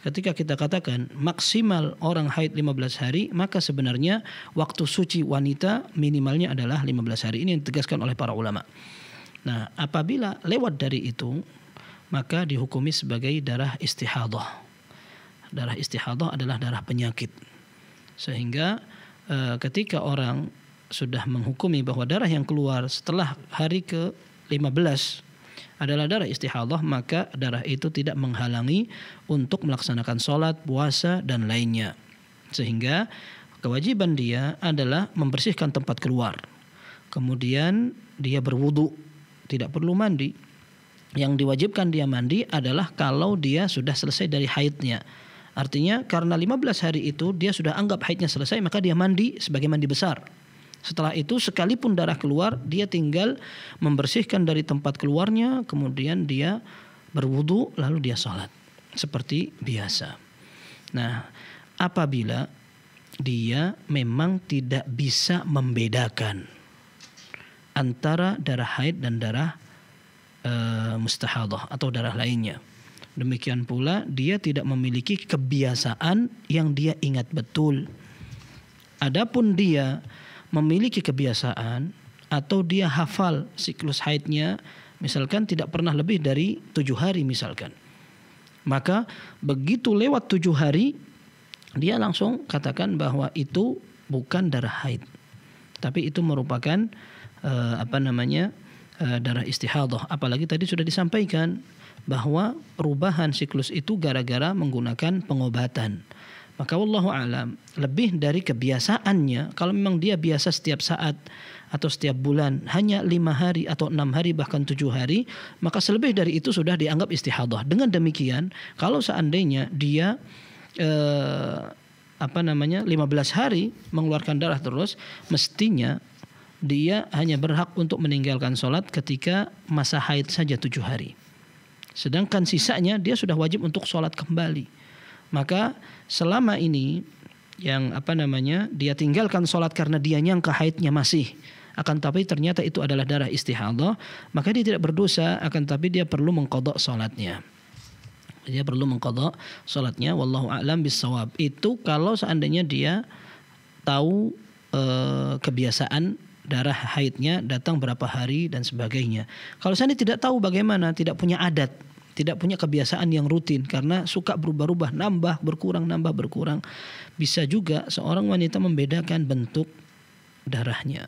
ketika kita katakan maksimal orang haid 15 hari, maka sebenarnya waktu suci wanita minimalnya adalah 15 hari. Ini yang ditegaskan oleh para ulama. Nah, apabila lewat dari itu, maka dihukumi sebagai darah istihadah. Darah istihadah adalah darah penyakit. Sehingga e, ketika orang sudah menghukumi bahwa darah yang keluar setelah hari ke 15 adalah darah istihadah maka darah itu tidak menghalangi untuk melaksanakan sholat, puasa dan lainnya. Sehingga kewajiban dia adalah membersihkan tempat keluar. Kemudian dia berwudu, tidak perlu mandi. Yang diwajibkan dia mandi adalah kalau dia sudah selesai dari haidnya. Artinya karena 15 hari itu dia sudah anggap haidnya selesai maka dia mandi sebagai mandi besar setelah itu sekalipun darah keluar, dia tinggal membersihkan dari tempat keluarnya, kemudian dia berwudu lalu dia sholat seperti biasa. Nah, apabila dia memang tidak bisa membedakan antara darah haid dan darah e, mustahadah atau darah lainnya. Demikian pula dia tidak memiliki kebiasaan yang dia ingat betul. Adapun dia memiliki kebiasaan atau dia hafal siklus haidnya misalkan tidak pernah lebih dari tujuh hari misalkan maka begitu lewat tujuh hari dia langsung katakan bahwa itu bukan darah haid tapi itu merupakan uh, apa namanya uh, darah istihadah apalagi tadi sudah disampaikan bahwa perubahan siklus itu gara-gara menggunakan pengobatan maka Allah alam, lebih dari kebiasaannya kalau memang dia biasa setiap saat atau setiap bulan hanya lima hari atau enam hari bahkan tujuh hari maka selebih dari itu sudah dianggap istihadah dengan demikian kalau seandainya dia eh, apa namanya 15 hari mengeluarkan darah terus mestinya dia hanya berhak untuk meninggalkan sholat ketika masa haid saja tujuh hari sedangkan sisanya dia sudah wajib untuk sholat kembali maka selama ini yang apa namanya dia tinggalkan sholat karena dia nyangka haidnya masih akan tapi ternyata itu adalah darah istihadah maka dia tidak berdosa akan tapi dia perlu mengkodok sholatnya dia perlu mengkodok sholatnya wallahu a'lam bisawab itu kalau seandainya dia tahu e, kebiasaan darah haidnya datang berapa hari dan sebagainya kalau seandainya tidak tahu bagaimana tidak punya adat tidak punya kebiasaan yang rutin karena suka berubah-ubah, nambah, berkurang, nambah, berkurang. Bisa juga seorang wanita membedakan bentuk darahnya.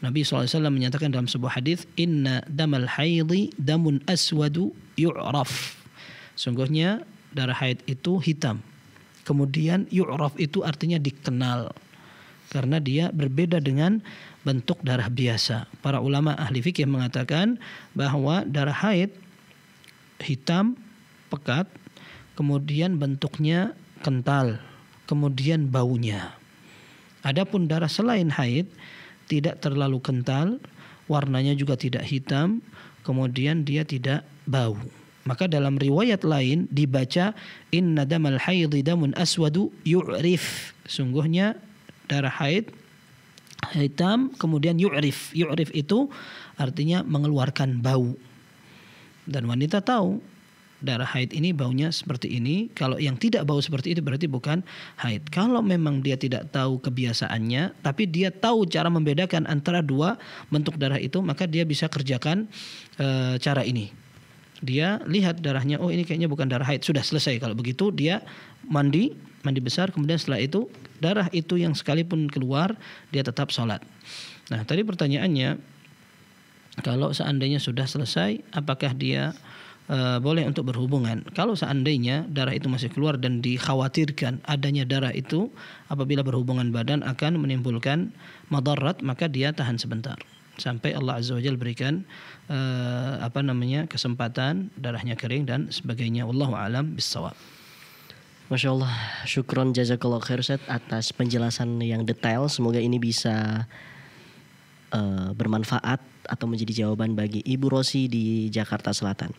Nabi SAW menyatakan dalam sebuah hadis, "Inna damal haidhi damun aswadu yu'raf." Sungguhnya darah haid itu hitam. Kemudian yu'raf itu artinya dikenal karena dia berbeda dengan bentuk darah biasa. Para ulama ahli fikih mengatakan bahwa darah haid hitam, pekat, kemudian bentuknya kental, kemudian baunya. Adapun darah selain haid tidak terlalu kental, warnanya juga tidak hitam, kemudian dia tidak bau. Maka dalam riwayat lain dibaca inna damal haidi damun aswadu yu'rif. Sungguhnya darah haid hitam kemudian yu'rif. Yu'rif itu artinya mengeluarkan bau dan wanita tahu darah haid ini baunya seperti ini. Kalau yang tidak bau seperti itu berarti bukan haid. Kalau memang dia tidak tahu kebiasaannya, tapi dia tahu cara membedakan antara dua bentuk darah itu, maka dia bisa kerjakan e, cara ini. Dia lihat darahnya, oh ini kayaknya bukan darah haid. Sudah selesai. Kalau begitu dia mandi, mandi besar. Kemudian setelah itu darah itu yang sekalipun keluar, dia tetap sholat. Nah tadi pertanyaannya, kalau seandainya sudah selesai apakah dia uh, boleh untuk berhubungan. Kalau seandainya darah itu masih keluar dan dikhawatirkan adanya darah itu apabila berhubungan badan akan menimbulkan madarat maka dia tahan sebentar sampai Allah Azza wa Jalla berikan uh, apa namanya kesempatan darahnya kering dan sebagainya wallahu alam bisawab. Masya Allah, syukron jazakallah khair Ustaz atas penjelasan yang detail. Semoga ini bisa uh, bermanfaat atau menjadi jawaban bagi Ibu Rosi di Jakarta Selatan.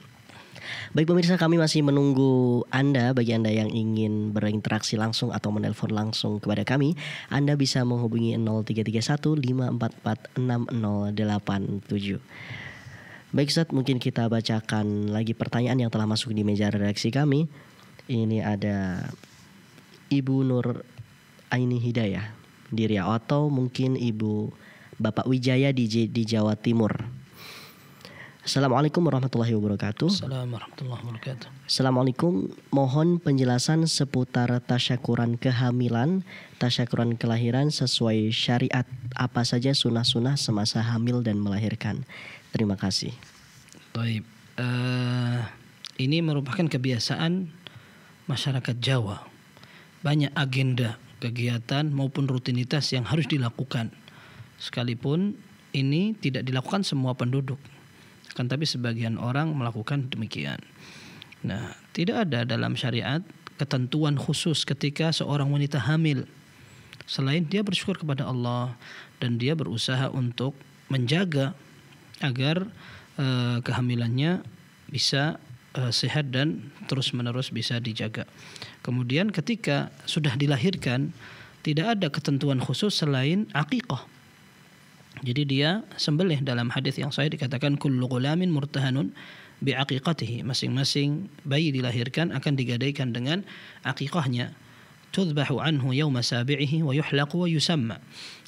Baik pemirsa kami masih menunggu Anda bagi Anda yang ingin berinteraksi langsung atau menelpon langsung kepada kami Anda bisa menghubungi 0331 544 6087 Baik Ustaz mungkin kita bacakan lagi pertanyaan yang telah masuk di meja redaksi kami Ini ada Ibu Nur Aini Hidayah di Riau atau mungkin Ibu Bapak Wijaya di, di Jawa Timur. Assalamualaikum warahmatullahi wabarakatuh. Assalamualaikum warahmatullahi wabarakatuh. Assalamualaikum. Mohon penjelasan seputar tasyakuran kehamilan, tasyakuran kelahiran sesuai syariat. Apa saja sunnah-sunnah semasa hamil dan melahirkan. Terima kasih. Baik. Uh, ini merupakan kebiasaan masyarakat Jawa. Banyak agenda, kegiatan maupun rutinitas yang harus dilakukan sekalipun ini tidak dilakukan semua penduduk. akan tapi sebagian orang melakukan demikian. Nah, tidak ada dalam syariat ketentuan khusus ketika seorang wanita hamil selain dia bersyukur kepada Allah dan dia berusaha untuk menjaga agar e, kehamilannya bisa e, sehat dan terus-menerus bisa dijaga. Kemudian ketika sudah dilahirkan tidak ada ketentuan khusus selain akikah. Jadi dia sembelih dalam hadis yang saya dikatakan kullu gulamin murtahanun aqiqatihi Masing-masing bayi dilahirkan akan digadaikan dengan aqiqahnya. Tudbahu anhu yawma sabi'ihi wa yuhlaqu wa yusamma.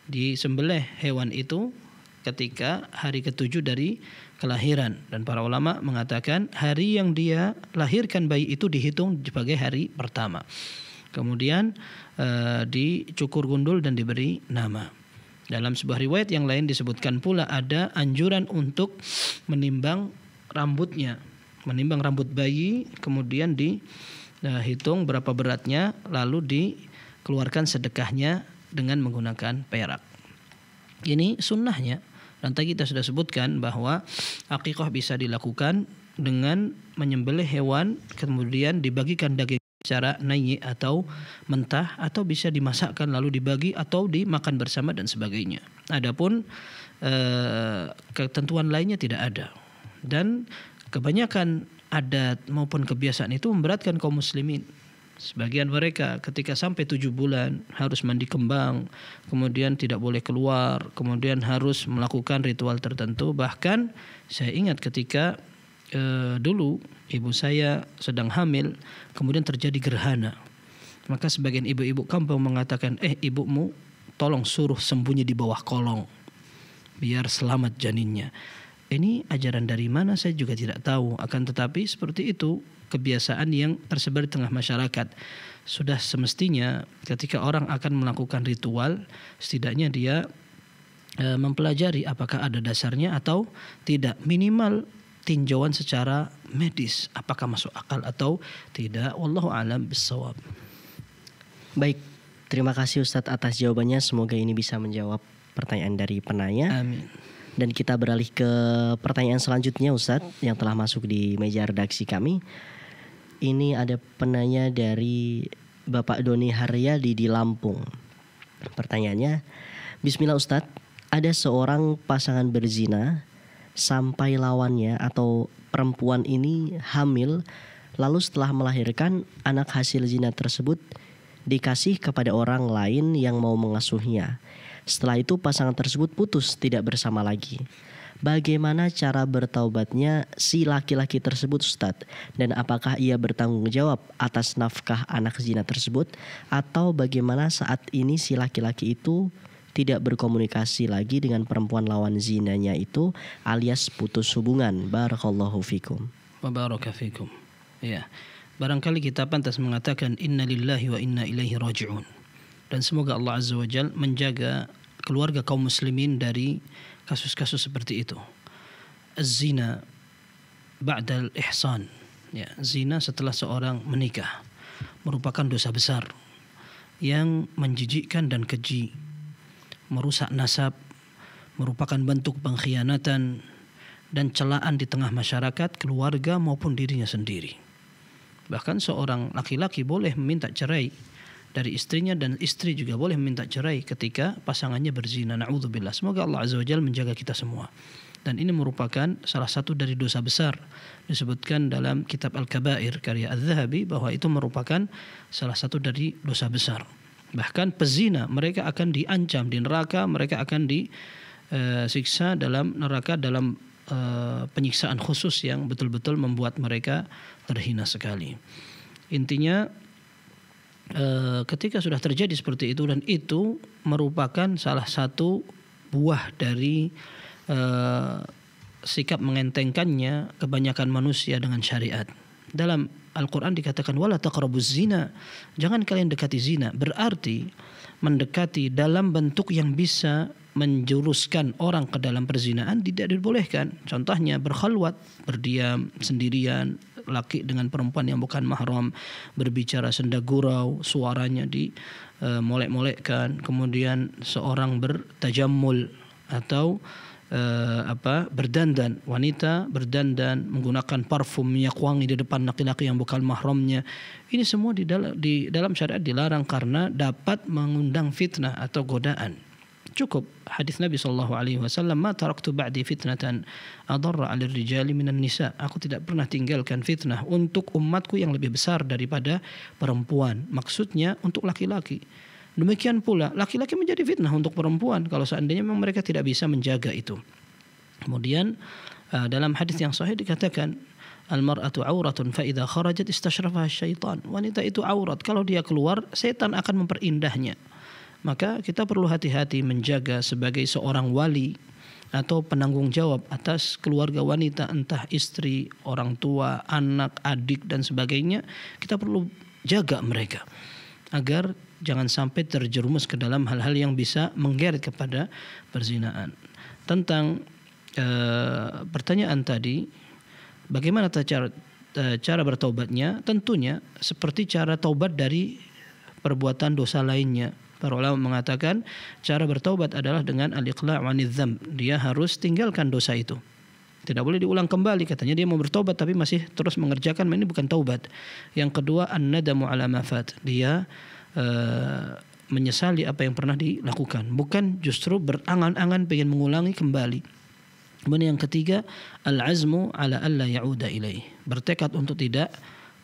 Disembelih hewan itu ketika hari ketujuh dari kelahiran dan para ulama mengatakan hari yang dia lahirkan bayi itu dihitung sebagai hari pertama kemudian uh, dicukur gundul dan diberi nama dalam sebuah riwayat yang lain disebutkan pula ada anjuran untuk menimbang rambutnya, menimbang rambut bayi, kemudian dihitung berapa beratnya, lalu dikeluarkan sedekahnya dengan menggunakan perak. Ini sunnahnya. Dan tadi kita sudah sebutkan bahwa akikah bisa dilakukan dengan menyembelih hewan kemudian dibagikan daging secara nayi atau mentah atau bisa dimasakkan lalu dibagi atau dimakan bersama dan sebagainya. Adapun eh, ketentuan lainnya tidak ada. Dan kebanyakan adat maupun kebiasaan itu memberatkan kaum muslimin. Sebagian mereka ketika sampai tujuh bulan harus mandi kembang, kemudian tidak boleh keluar, kemudian harus melakukan ritual tertentu. Bahkan saya ingat ketika eh, dulu ibu saya sedang hamil, kemudian terjadi gerhana. Maka sebagian ibu-ibu kampung mengatakan, eh ibumu tolong suruh sembunyi di bawah kolong, biar selamat janinnya. Ini ajaran dari mana saya juga tidak tahu, akan tetapi seperti itu kebiasaan yang tersebar di tengah masyarakat. Sudah semestinya ketika orang akan melakukan ritual, setidaknya dia eh, mempelajari apakah ada dasarnya atau tidak. Minimal tinjauan secara medis apakah masuk akal atau tidak wallahu alam bisawab baik terima kasih Ustadz atas jawabannya semoga ini bisa menjawab pertanyaan dari penanya amin dan kita beralih ke pertanyaan selanjutnya Ustadz yang telah masuk di meja redaksi kami ini ada penanya dari Bapak Doni Haryadi di Lampung. Pertanyaannya, Bismillah Ustadz, ada seorang pasangan berzina sampai lawannya atau perempuan ini hamil lalu setelah melahirkan anak hasil zina tersebut dikasih kepada orang lain yang mau mengasuhnya. Setelah itu pasangan tersebut putus tidak bersama lagi. Bagaimana cara bertaubatnya si laki-laki tersebut Ustadz? Dan apakah ia bertanggung jawab atas nafkah anak zina tersebut? Atau bagaimana saat ini si laki-laki itu tidak berkomunikasi lagi dengan perempuan lawan zinanya itu alias putus hubungan. Barakallahu fikum. Baraka fikum. Ya. Barangkali kita pantas mengatakan inna lillahi wa inna ilaihi raji'un. Dan semoga Allah Azza wa menjaga keluarga kaum muslimin dari kasus-kasus seperti itu. zina ba'dal ihsan. Ya, zina setelah seorang menikah merupakan dosa besar yang menjijikkan dan keji merusak nasab, merupakan bentuk pengkhianatan dan celaan di tengah masyarakat, keluarga maupun dirinya sendiri. Bahkan seorang laki-laki boleh meminta cerai dari istrinya dan istri juga boleh meminta cerai ketika pasangannya berzina. Na'udzubillah. Semoga Allah Azza wa Jalla menjaga kita semua. Dan ini merupakan salah satu dari dosa besar disebutkan dalam kitab Al-Kabair karya Al-Zahabi bahwa itu merupakan salah satu dari dosa besar bahkan pezina mereka akan diancam di neraka mereka akan disiksa eh, dalam neraka dalam eh, penyiksaan khusus yang betul-betul membuat mereka terhina sekali intinya eh, ketika sudah terjadi seperti itu dan itu merupakan salah satu buah dari sikap mengentengkannya kebanyakan manusia dengan syariat dalam Al-Quran dikatakan wala zina. Jangan kalian dekati zina. Berarti mendekati dalam bentuk yang bisa menjuruskan orang ke dalam perzinaan tidak dibolehkan. Contohnya berkhalwat, berdiam sendirian, laki dengan perempuan yang bukan mahram, berbicara senda gurau, suaranya di e, molek-molekkan, kemudian seorang bertajamul atau uh, apa berdandan wanita berdandan menggunakan parfum minyak wangi di depan laki-laki yang bukan mahramnya ini semua di dalam di dalam syariat dilarang karena dapat mengundang fitnah atau godaan cukup hadis Nabi Shallallahu Alaihi Wasallam ma taraktu ba'di fitnatan adarra alir rijali minan nisa aku tidak pernah tinggalkan fitnah untuk umatku yang lebih besar daripada perempuan maksudnya untuk laki-laki Demikian pula laki-laki menjadi fitnah untuk perempuan kalau seandainya memang mereka tidak bisa menjaga itu. Kemudian eh, dalam hadis yang sahih dikatakan Al-mar'atu auratun fa idza kharajat istashrafaha syaitan. Wanita itu aurat, kalau dia keluar setan akan memperindahnya. Maka kita perlu hati-hati menjaga sebagai seorang wali atau penanggung jawab atas keluarga wanita entah istri, orang tua, anak, adik dan sebagainya, kita perlu jaga mereka agar jangan sampai terjerumus ke dalam hal-hal yang bisa menggeret kepada perzinaan. Tentang e, pertanyaan tadi, bagaimana cara e, cara bertobatnya? Tentunya seperti cara taubat dari perbuatan dosa lainnya. Para ulama mengatakan cara bertobat adalah dengan al-iqla' wanidzam. Dia harus tinggalkan dosa itu. Tidak boleh diulang kembali katanya dia mau bertobat tapi masih terus mengerjakan ini bukan taubat. Yang kedua an-nadamu ala mafat. Dia Eh, menyesali apa yang pernah dilakukan, bukan justru berangan-angan pengen mengulangi kembali. Kemudian yang ketiga, al-azmu ala alla ya'uda ilaih. Bertekad untuk tidak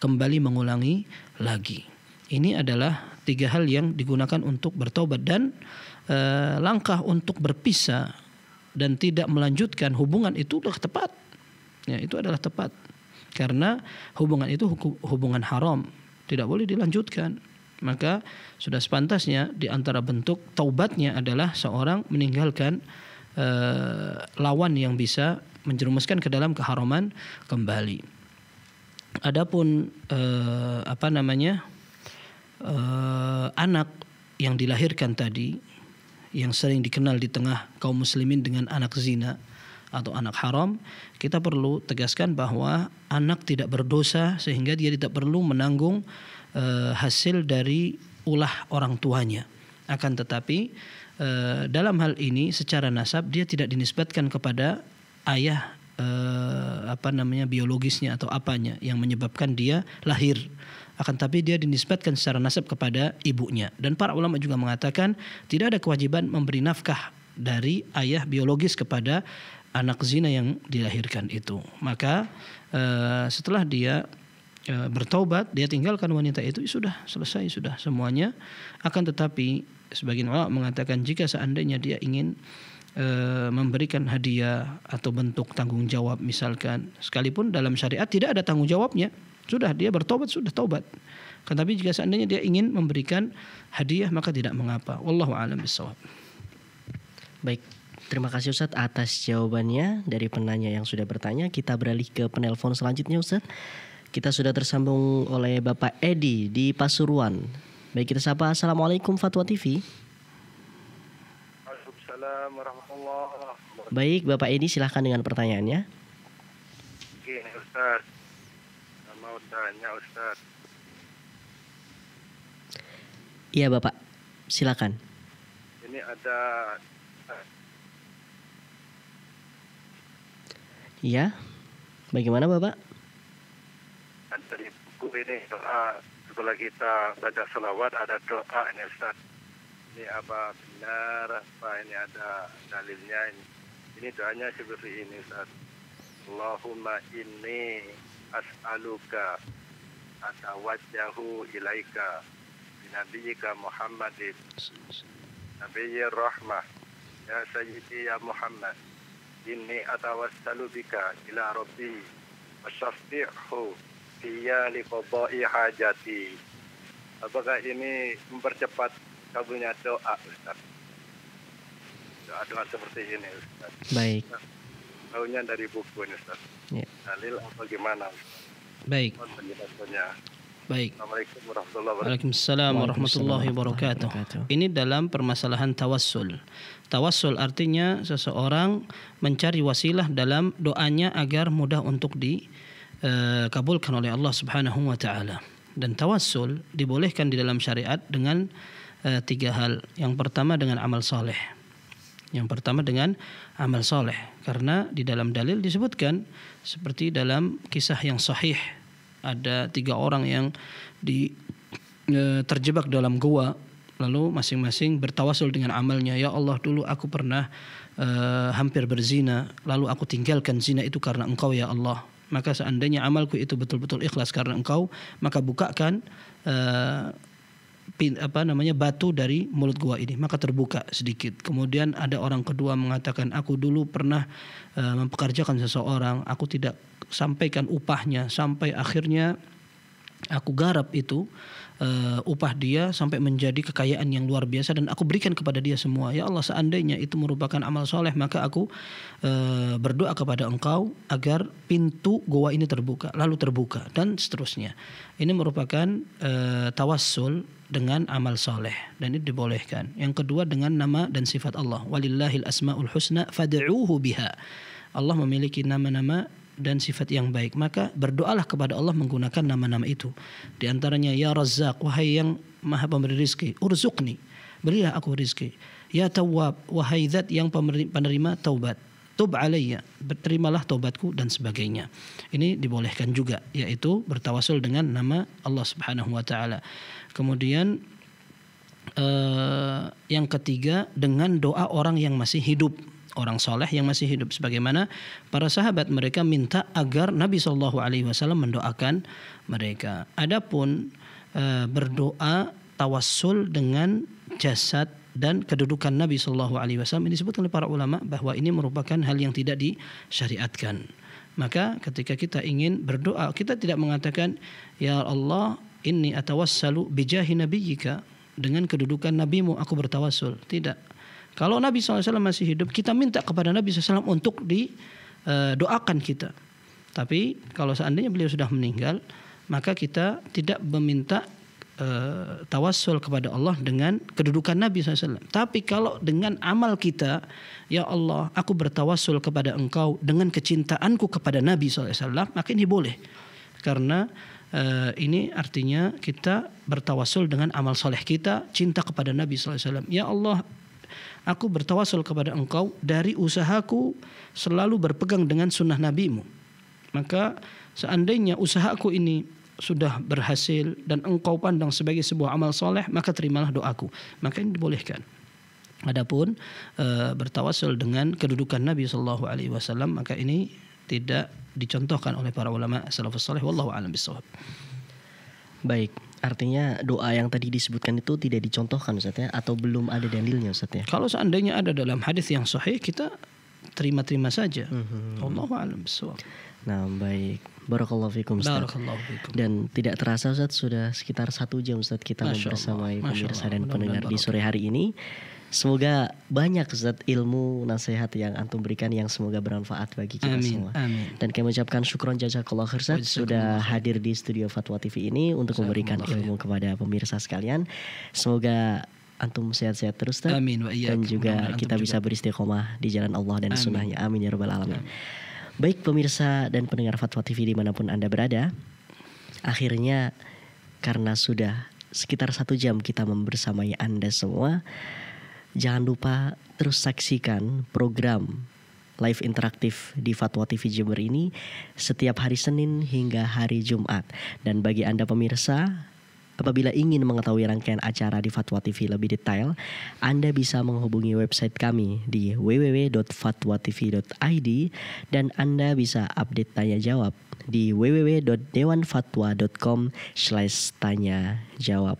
kembali mengulangi lagi. Ini adalah tiga hal yang digunakan untuk bertobat dan e, langkah untuk berpisah dan tidak melanjutkan hubungan itu telah tepat. Ya, itu adalah tepat. Karena hubungan itu hubungan haram, tidak boleh dilanjutkan maka sudah sepantasnya di antara bentuk taubatnya adalah seorang meninggalkan e, lawan yang bisa menjerumuskan ke dalam keharuman kembali. Adapun e, apa namanya e, anak yang dilahirkan tadi yang sering dikenal di tengah kaum muslimin dengan anak zina atau anak haram, kita perlu tegaskan bahwa anak tidak berdosa sehingga dia tidak perlu menanggung e, hasil dari ulah orang tuanya. Akan tetapi e, dalam hal ini secara nasab dia tidak dinisbatkan kepada ayah e, apa namanya biologisnya atau apanya yang menyebabkan dia lahir. Akan tetapi dia dinisbatkan secara nasab kepada ibunya. Dan para ulama juga mengatakan tidak ada kewajiban memberi nafkah dari ayah biologis kepada anak zina yang dilahirkan itu. Maka e, setelah dia e, bertobat, dia tinggalkan wanita itu ya sudah selesai sudah semuanya. Akan tetapi sebagian orang mengatakan jika seandainya dia ingin e, memberikan hadiah atau bentuk tanggung jawab misalkan sekalipun dalam syariat tidak ada tanggung jawabnya, sudah dia bertobat sudah tobat. Tetapi jika seandainya dia ingin memberikan hadiah maka tidak mengapa. Wallahu a'lam bishawab. Baik, Terima kasih Ustadz atas jawabannya dari penanya yang sudah bertanya. Kita beralih ke penelpon selanjutnya Ustadz. Kita sudah tersambung oleh Bapak Edi di Pasuruan. Baik kita sapa. Assalamualaikum Fatwa TV. Assalamualaikum. warahmatullahi wabarakatuh. Baik Bapak Edi silahkan dengan pertanyaannya. Oke Ustaz. Mau tanya Ustaz. Iya Bapak, silakan. Ini ada Iya. Bagaimana Bapak? buku ini doa setelah kita baca selawat ada doa ini Ustaz. Ini apa benar? Apa ini ada dalilnya ini? Ini doanya seperti ini Ustaz. Allahumma inni as'aluka atawajjahu ilaika binabiyika Muhammadin nabiyyi rahmah ya sayyidi ya Muhammad inni atawassalu bika ila rabbi wasyafi'hu dia li hajati. Apakah ini mempercepat kabulnya doa Ustaz? Doa doa seperti ini Ustaz. Baik. Nah, tahunya dari buku ini Ustaz. Ya. Dalil apa gimana Ustaz? Baik. Penjelasannya. Baik. Assalamualaikum warahmatullahi Waalaikumsalam warahmatullahi wabarakatuh. Ini dalam permasalahan tawassul. Tawassul artinya seseorang mencari wasilah dalam doanya agar mudah untuk di Eh, kabulkan oleh Allah Subhanahu wa taala. Dan tawassul dibolehkan di dalam syariat dengan uh, tiga hal. Yang pertama dengan amal soleh. Yang pertama dengan amal soleh. Karena di dalam dalil disebutkan seperti dalam kisah yang sahih ada tiga orang yang di uh, terjebak dalam gua lalu masing-masing bertawassul dengan amalnya ya Allah dulu aku pernah uh, hampir berzina lalu aku tinggalkan zina itu karena engkau ya Allah maka seandainya amalku itu betul-betul ikhlas karena engkau maka bukakan uh, pin, apa namanya batu dari mulut gua ini maka terbuka sedikit kemudian ada orang kedua mengatakan aku dulu pernah uh, mempekerjakan seseorang aku tidak sampaikan upahnya sampai akhirnya aku garap itu uh, upah dia sampai menjadi kekayaan yang luar biasa dan aku berikan kepada dia semua ya Allah seandainya itu merupakan amal soleh maka aku uh, berdoa kepada engkau agar pintu goa ini terbuka lalu terbuka dan seterusnya ini merupakan uh, tawassul dengan amal soleh dan itu dibolehkan yang kedua dengan nama dan sifat Allah walillahil asmaul husna fad'uuhu biha Allah memiliki nama-nama dan sifat yang baik. Maka berdoalah kepada Allah menggunakan nama-nama itu. Di antaranya ya Razzaq wahai yang Maha pemberi rizki, urzuqni, berilah aku rizki. Ya Tawwab wahai zat yang penerima taubat. Tub alayya, terimalah taubatku dan sebagainya. Ini dibolehkan juga yaitu bertawasul dengan nama Allah Subhanahu wa taala. Kemudian eh, yang ketiga dengan doa orang yang masih hidup orang soleh yang masih hidup sebagaimana para sahabat mereka minta agar Nabi Shallallahu Alaihi Wasallam mendoakan mereka. Adapun e, berdoa tawassul dengan jasad dan kedudukan Nabi Shallallahu Alaihi Wasallam ini disebut oleh para ulama bahwa ini merupakan hal yang tidak disyariatkan. Maka ketika kita ingin berdoa, kita tidak mengatakan ya Allah ini atawassalu bijahi nabiyyika dengan kedudukan nabimu aku bertawassul. Tidak. Kalau Nabi SAW masih hidup, kita minta kepada Nabi SAW untuk didoakan eh, kita. Tapi kalau seandainya beliau sudah meninggal, maka kita tidak meminta eh, tawassul kepada Allah dengan kedudukan Nabi SAW. Tapi kalau dengan amal kita, ya Allah, aku bertawassul kepada Engkau dengan kecintaanku kepada Nabi SAW, maka ini boleh. Karena uh, ini artinya kita bertawassul dengan amal soleh kita, cinta kepada Nabi SAW. Ya Allah, Aku bertawasul kepada engkau dari usahaku selalu berpegang dengan sunnah nabimu. Maka seandainya usahaku ini sudah berhasil dan engkau pandang sebagai sebuah amal soleh, maka terimalah doaku. Maka ini dibolehkan. Adapun e, bertawasul dengan kedudukan Nabi Shallallahu Alaihi Wasallam maka ini tidak dicontohkan oleh para ulama salafus saleh wallahu alam bisawab. Baik. Artinya doa yang tadi disebutkan itu tidak dicontohkan Ustaz ya atau belum ada dalilnya Ustaz ya. Kalau seandainya ada dalam hadis yang sahih kita terima-terima saja. Mm-hmm. Allahu a'lam Nah, baik. Barakallahu fikum Ustaz. Barakallahu fikum. Dan tidak terasa Ustaz sudah sekitar satu jam Ustaz kita Masya pemirsa dan pendengar di sore hari ini. Semoga banyak zat ilmu nasihat yang antum berikan yang semoga bermanfaat bagi kita amin, semua. Amin. Dan kami ucapkan syukron jazakallah khairan sudah hadir di studio Fatwa TV ini untuk memberikan ilmu kepada pemirsa sekalian. Semoga antum sehat-sehat terus ter. Amin wa Dan juga kita bisa beristiqomah di jalan Allah dan amin. sunnahnya. Amin ya rabbal alamin. Baik pemirsa dan pendengar Fatwa TV dimanapun Anda berada, akhirnya karena sudah sekitar satu jam kita membersamai Anda semua, Jangan lupa terus saksikan program live interaktif di Fatwa TV Jember ini setiap hari Senin hingga hari Jumat. Dan bagi Anda pemirsa, apabila ingin mengetahui rangkaian acara di Fatwa TV lebih detail, Anda bisa menghubungi website kami di www.fatwatv.id dan Anda bisa update tanya jawab di www.dewanfatwa.com slash tanya jawab.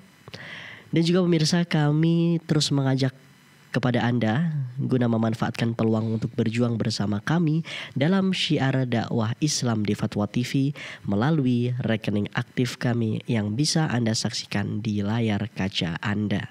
Dan juga pemirsa kami terus mengajak kepada Anda guna memanfaatkan peluang untuk berjuang bersama kami dalam syiar dakwah Islam di Fatwa TV melalui rekening aktif kami yang bisa Anda saksikan di layar kaca Anda.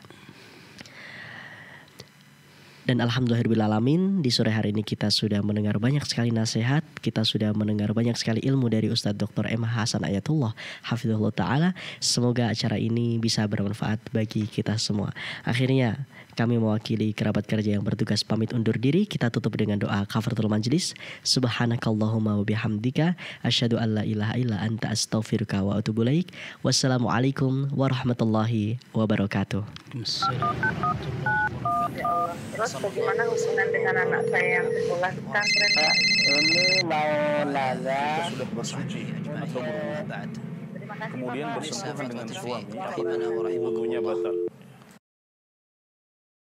Dan alhamdulillahirrahmanirrahim di sore hari ini kita sudah mendengar banyak sekali nasihat, kita sudah mendengar banyak sekali ilmu dari Ustadz Dr. M. Hasan Ayatullah, Hafizullah Ta'ala. Semoga acara ini bisa bermanfaat bagi kita semua. Akhirnya, kami mewakili kerabat kerja yang bertugas pamit undur diri. Kita tutup dengan doa kafaratul majlis. Subhanakallahumma wabihamdika. Asyadu an la ilaha illa anta astaghfiruka wa atubu Wassalamualaikum warahmatullahi wabarakatuh. Terus bagaimana dengan anak saya yang sekolah di Ini mau Kemudian bersama dengan suami atau wudunya batal.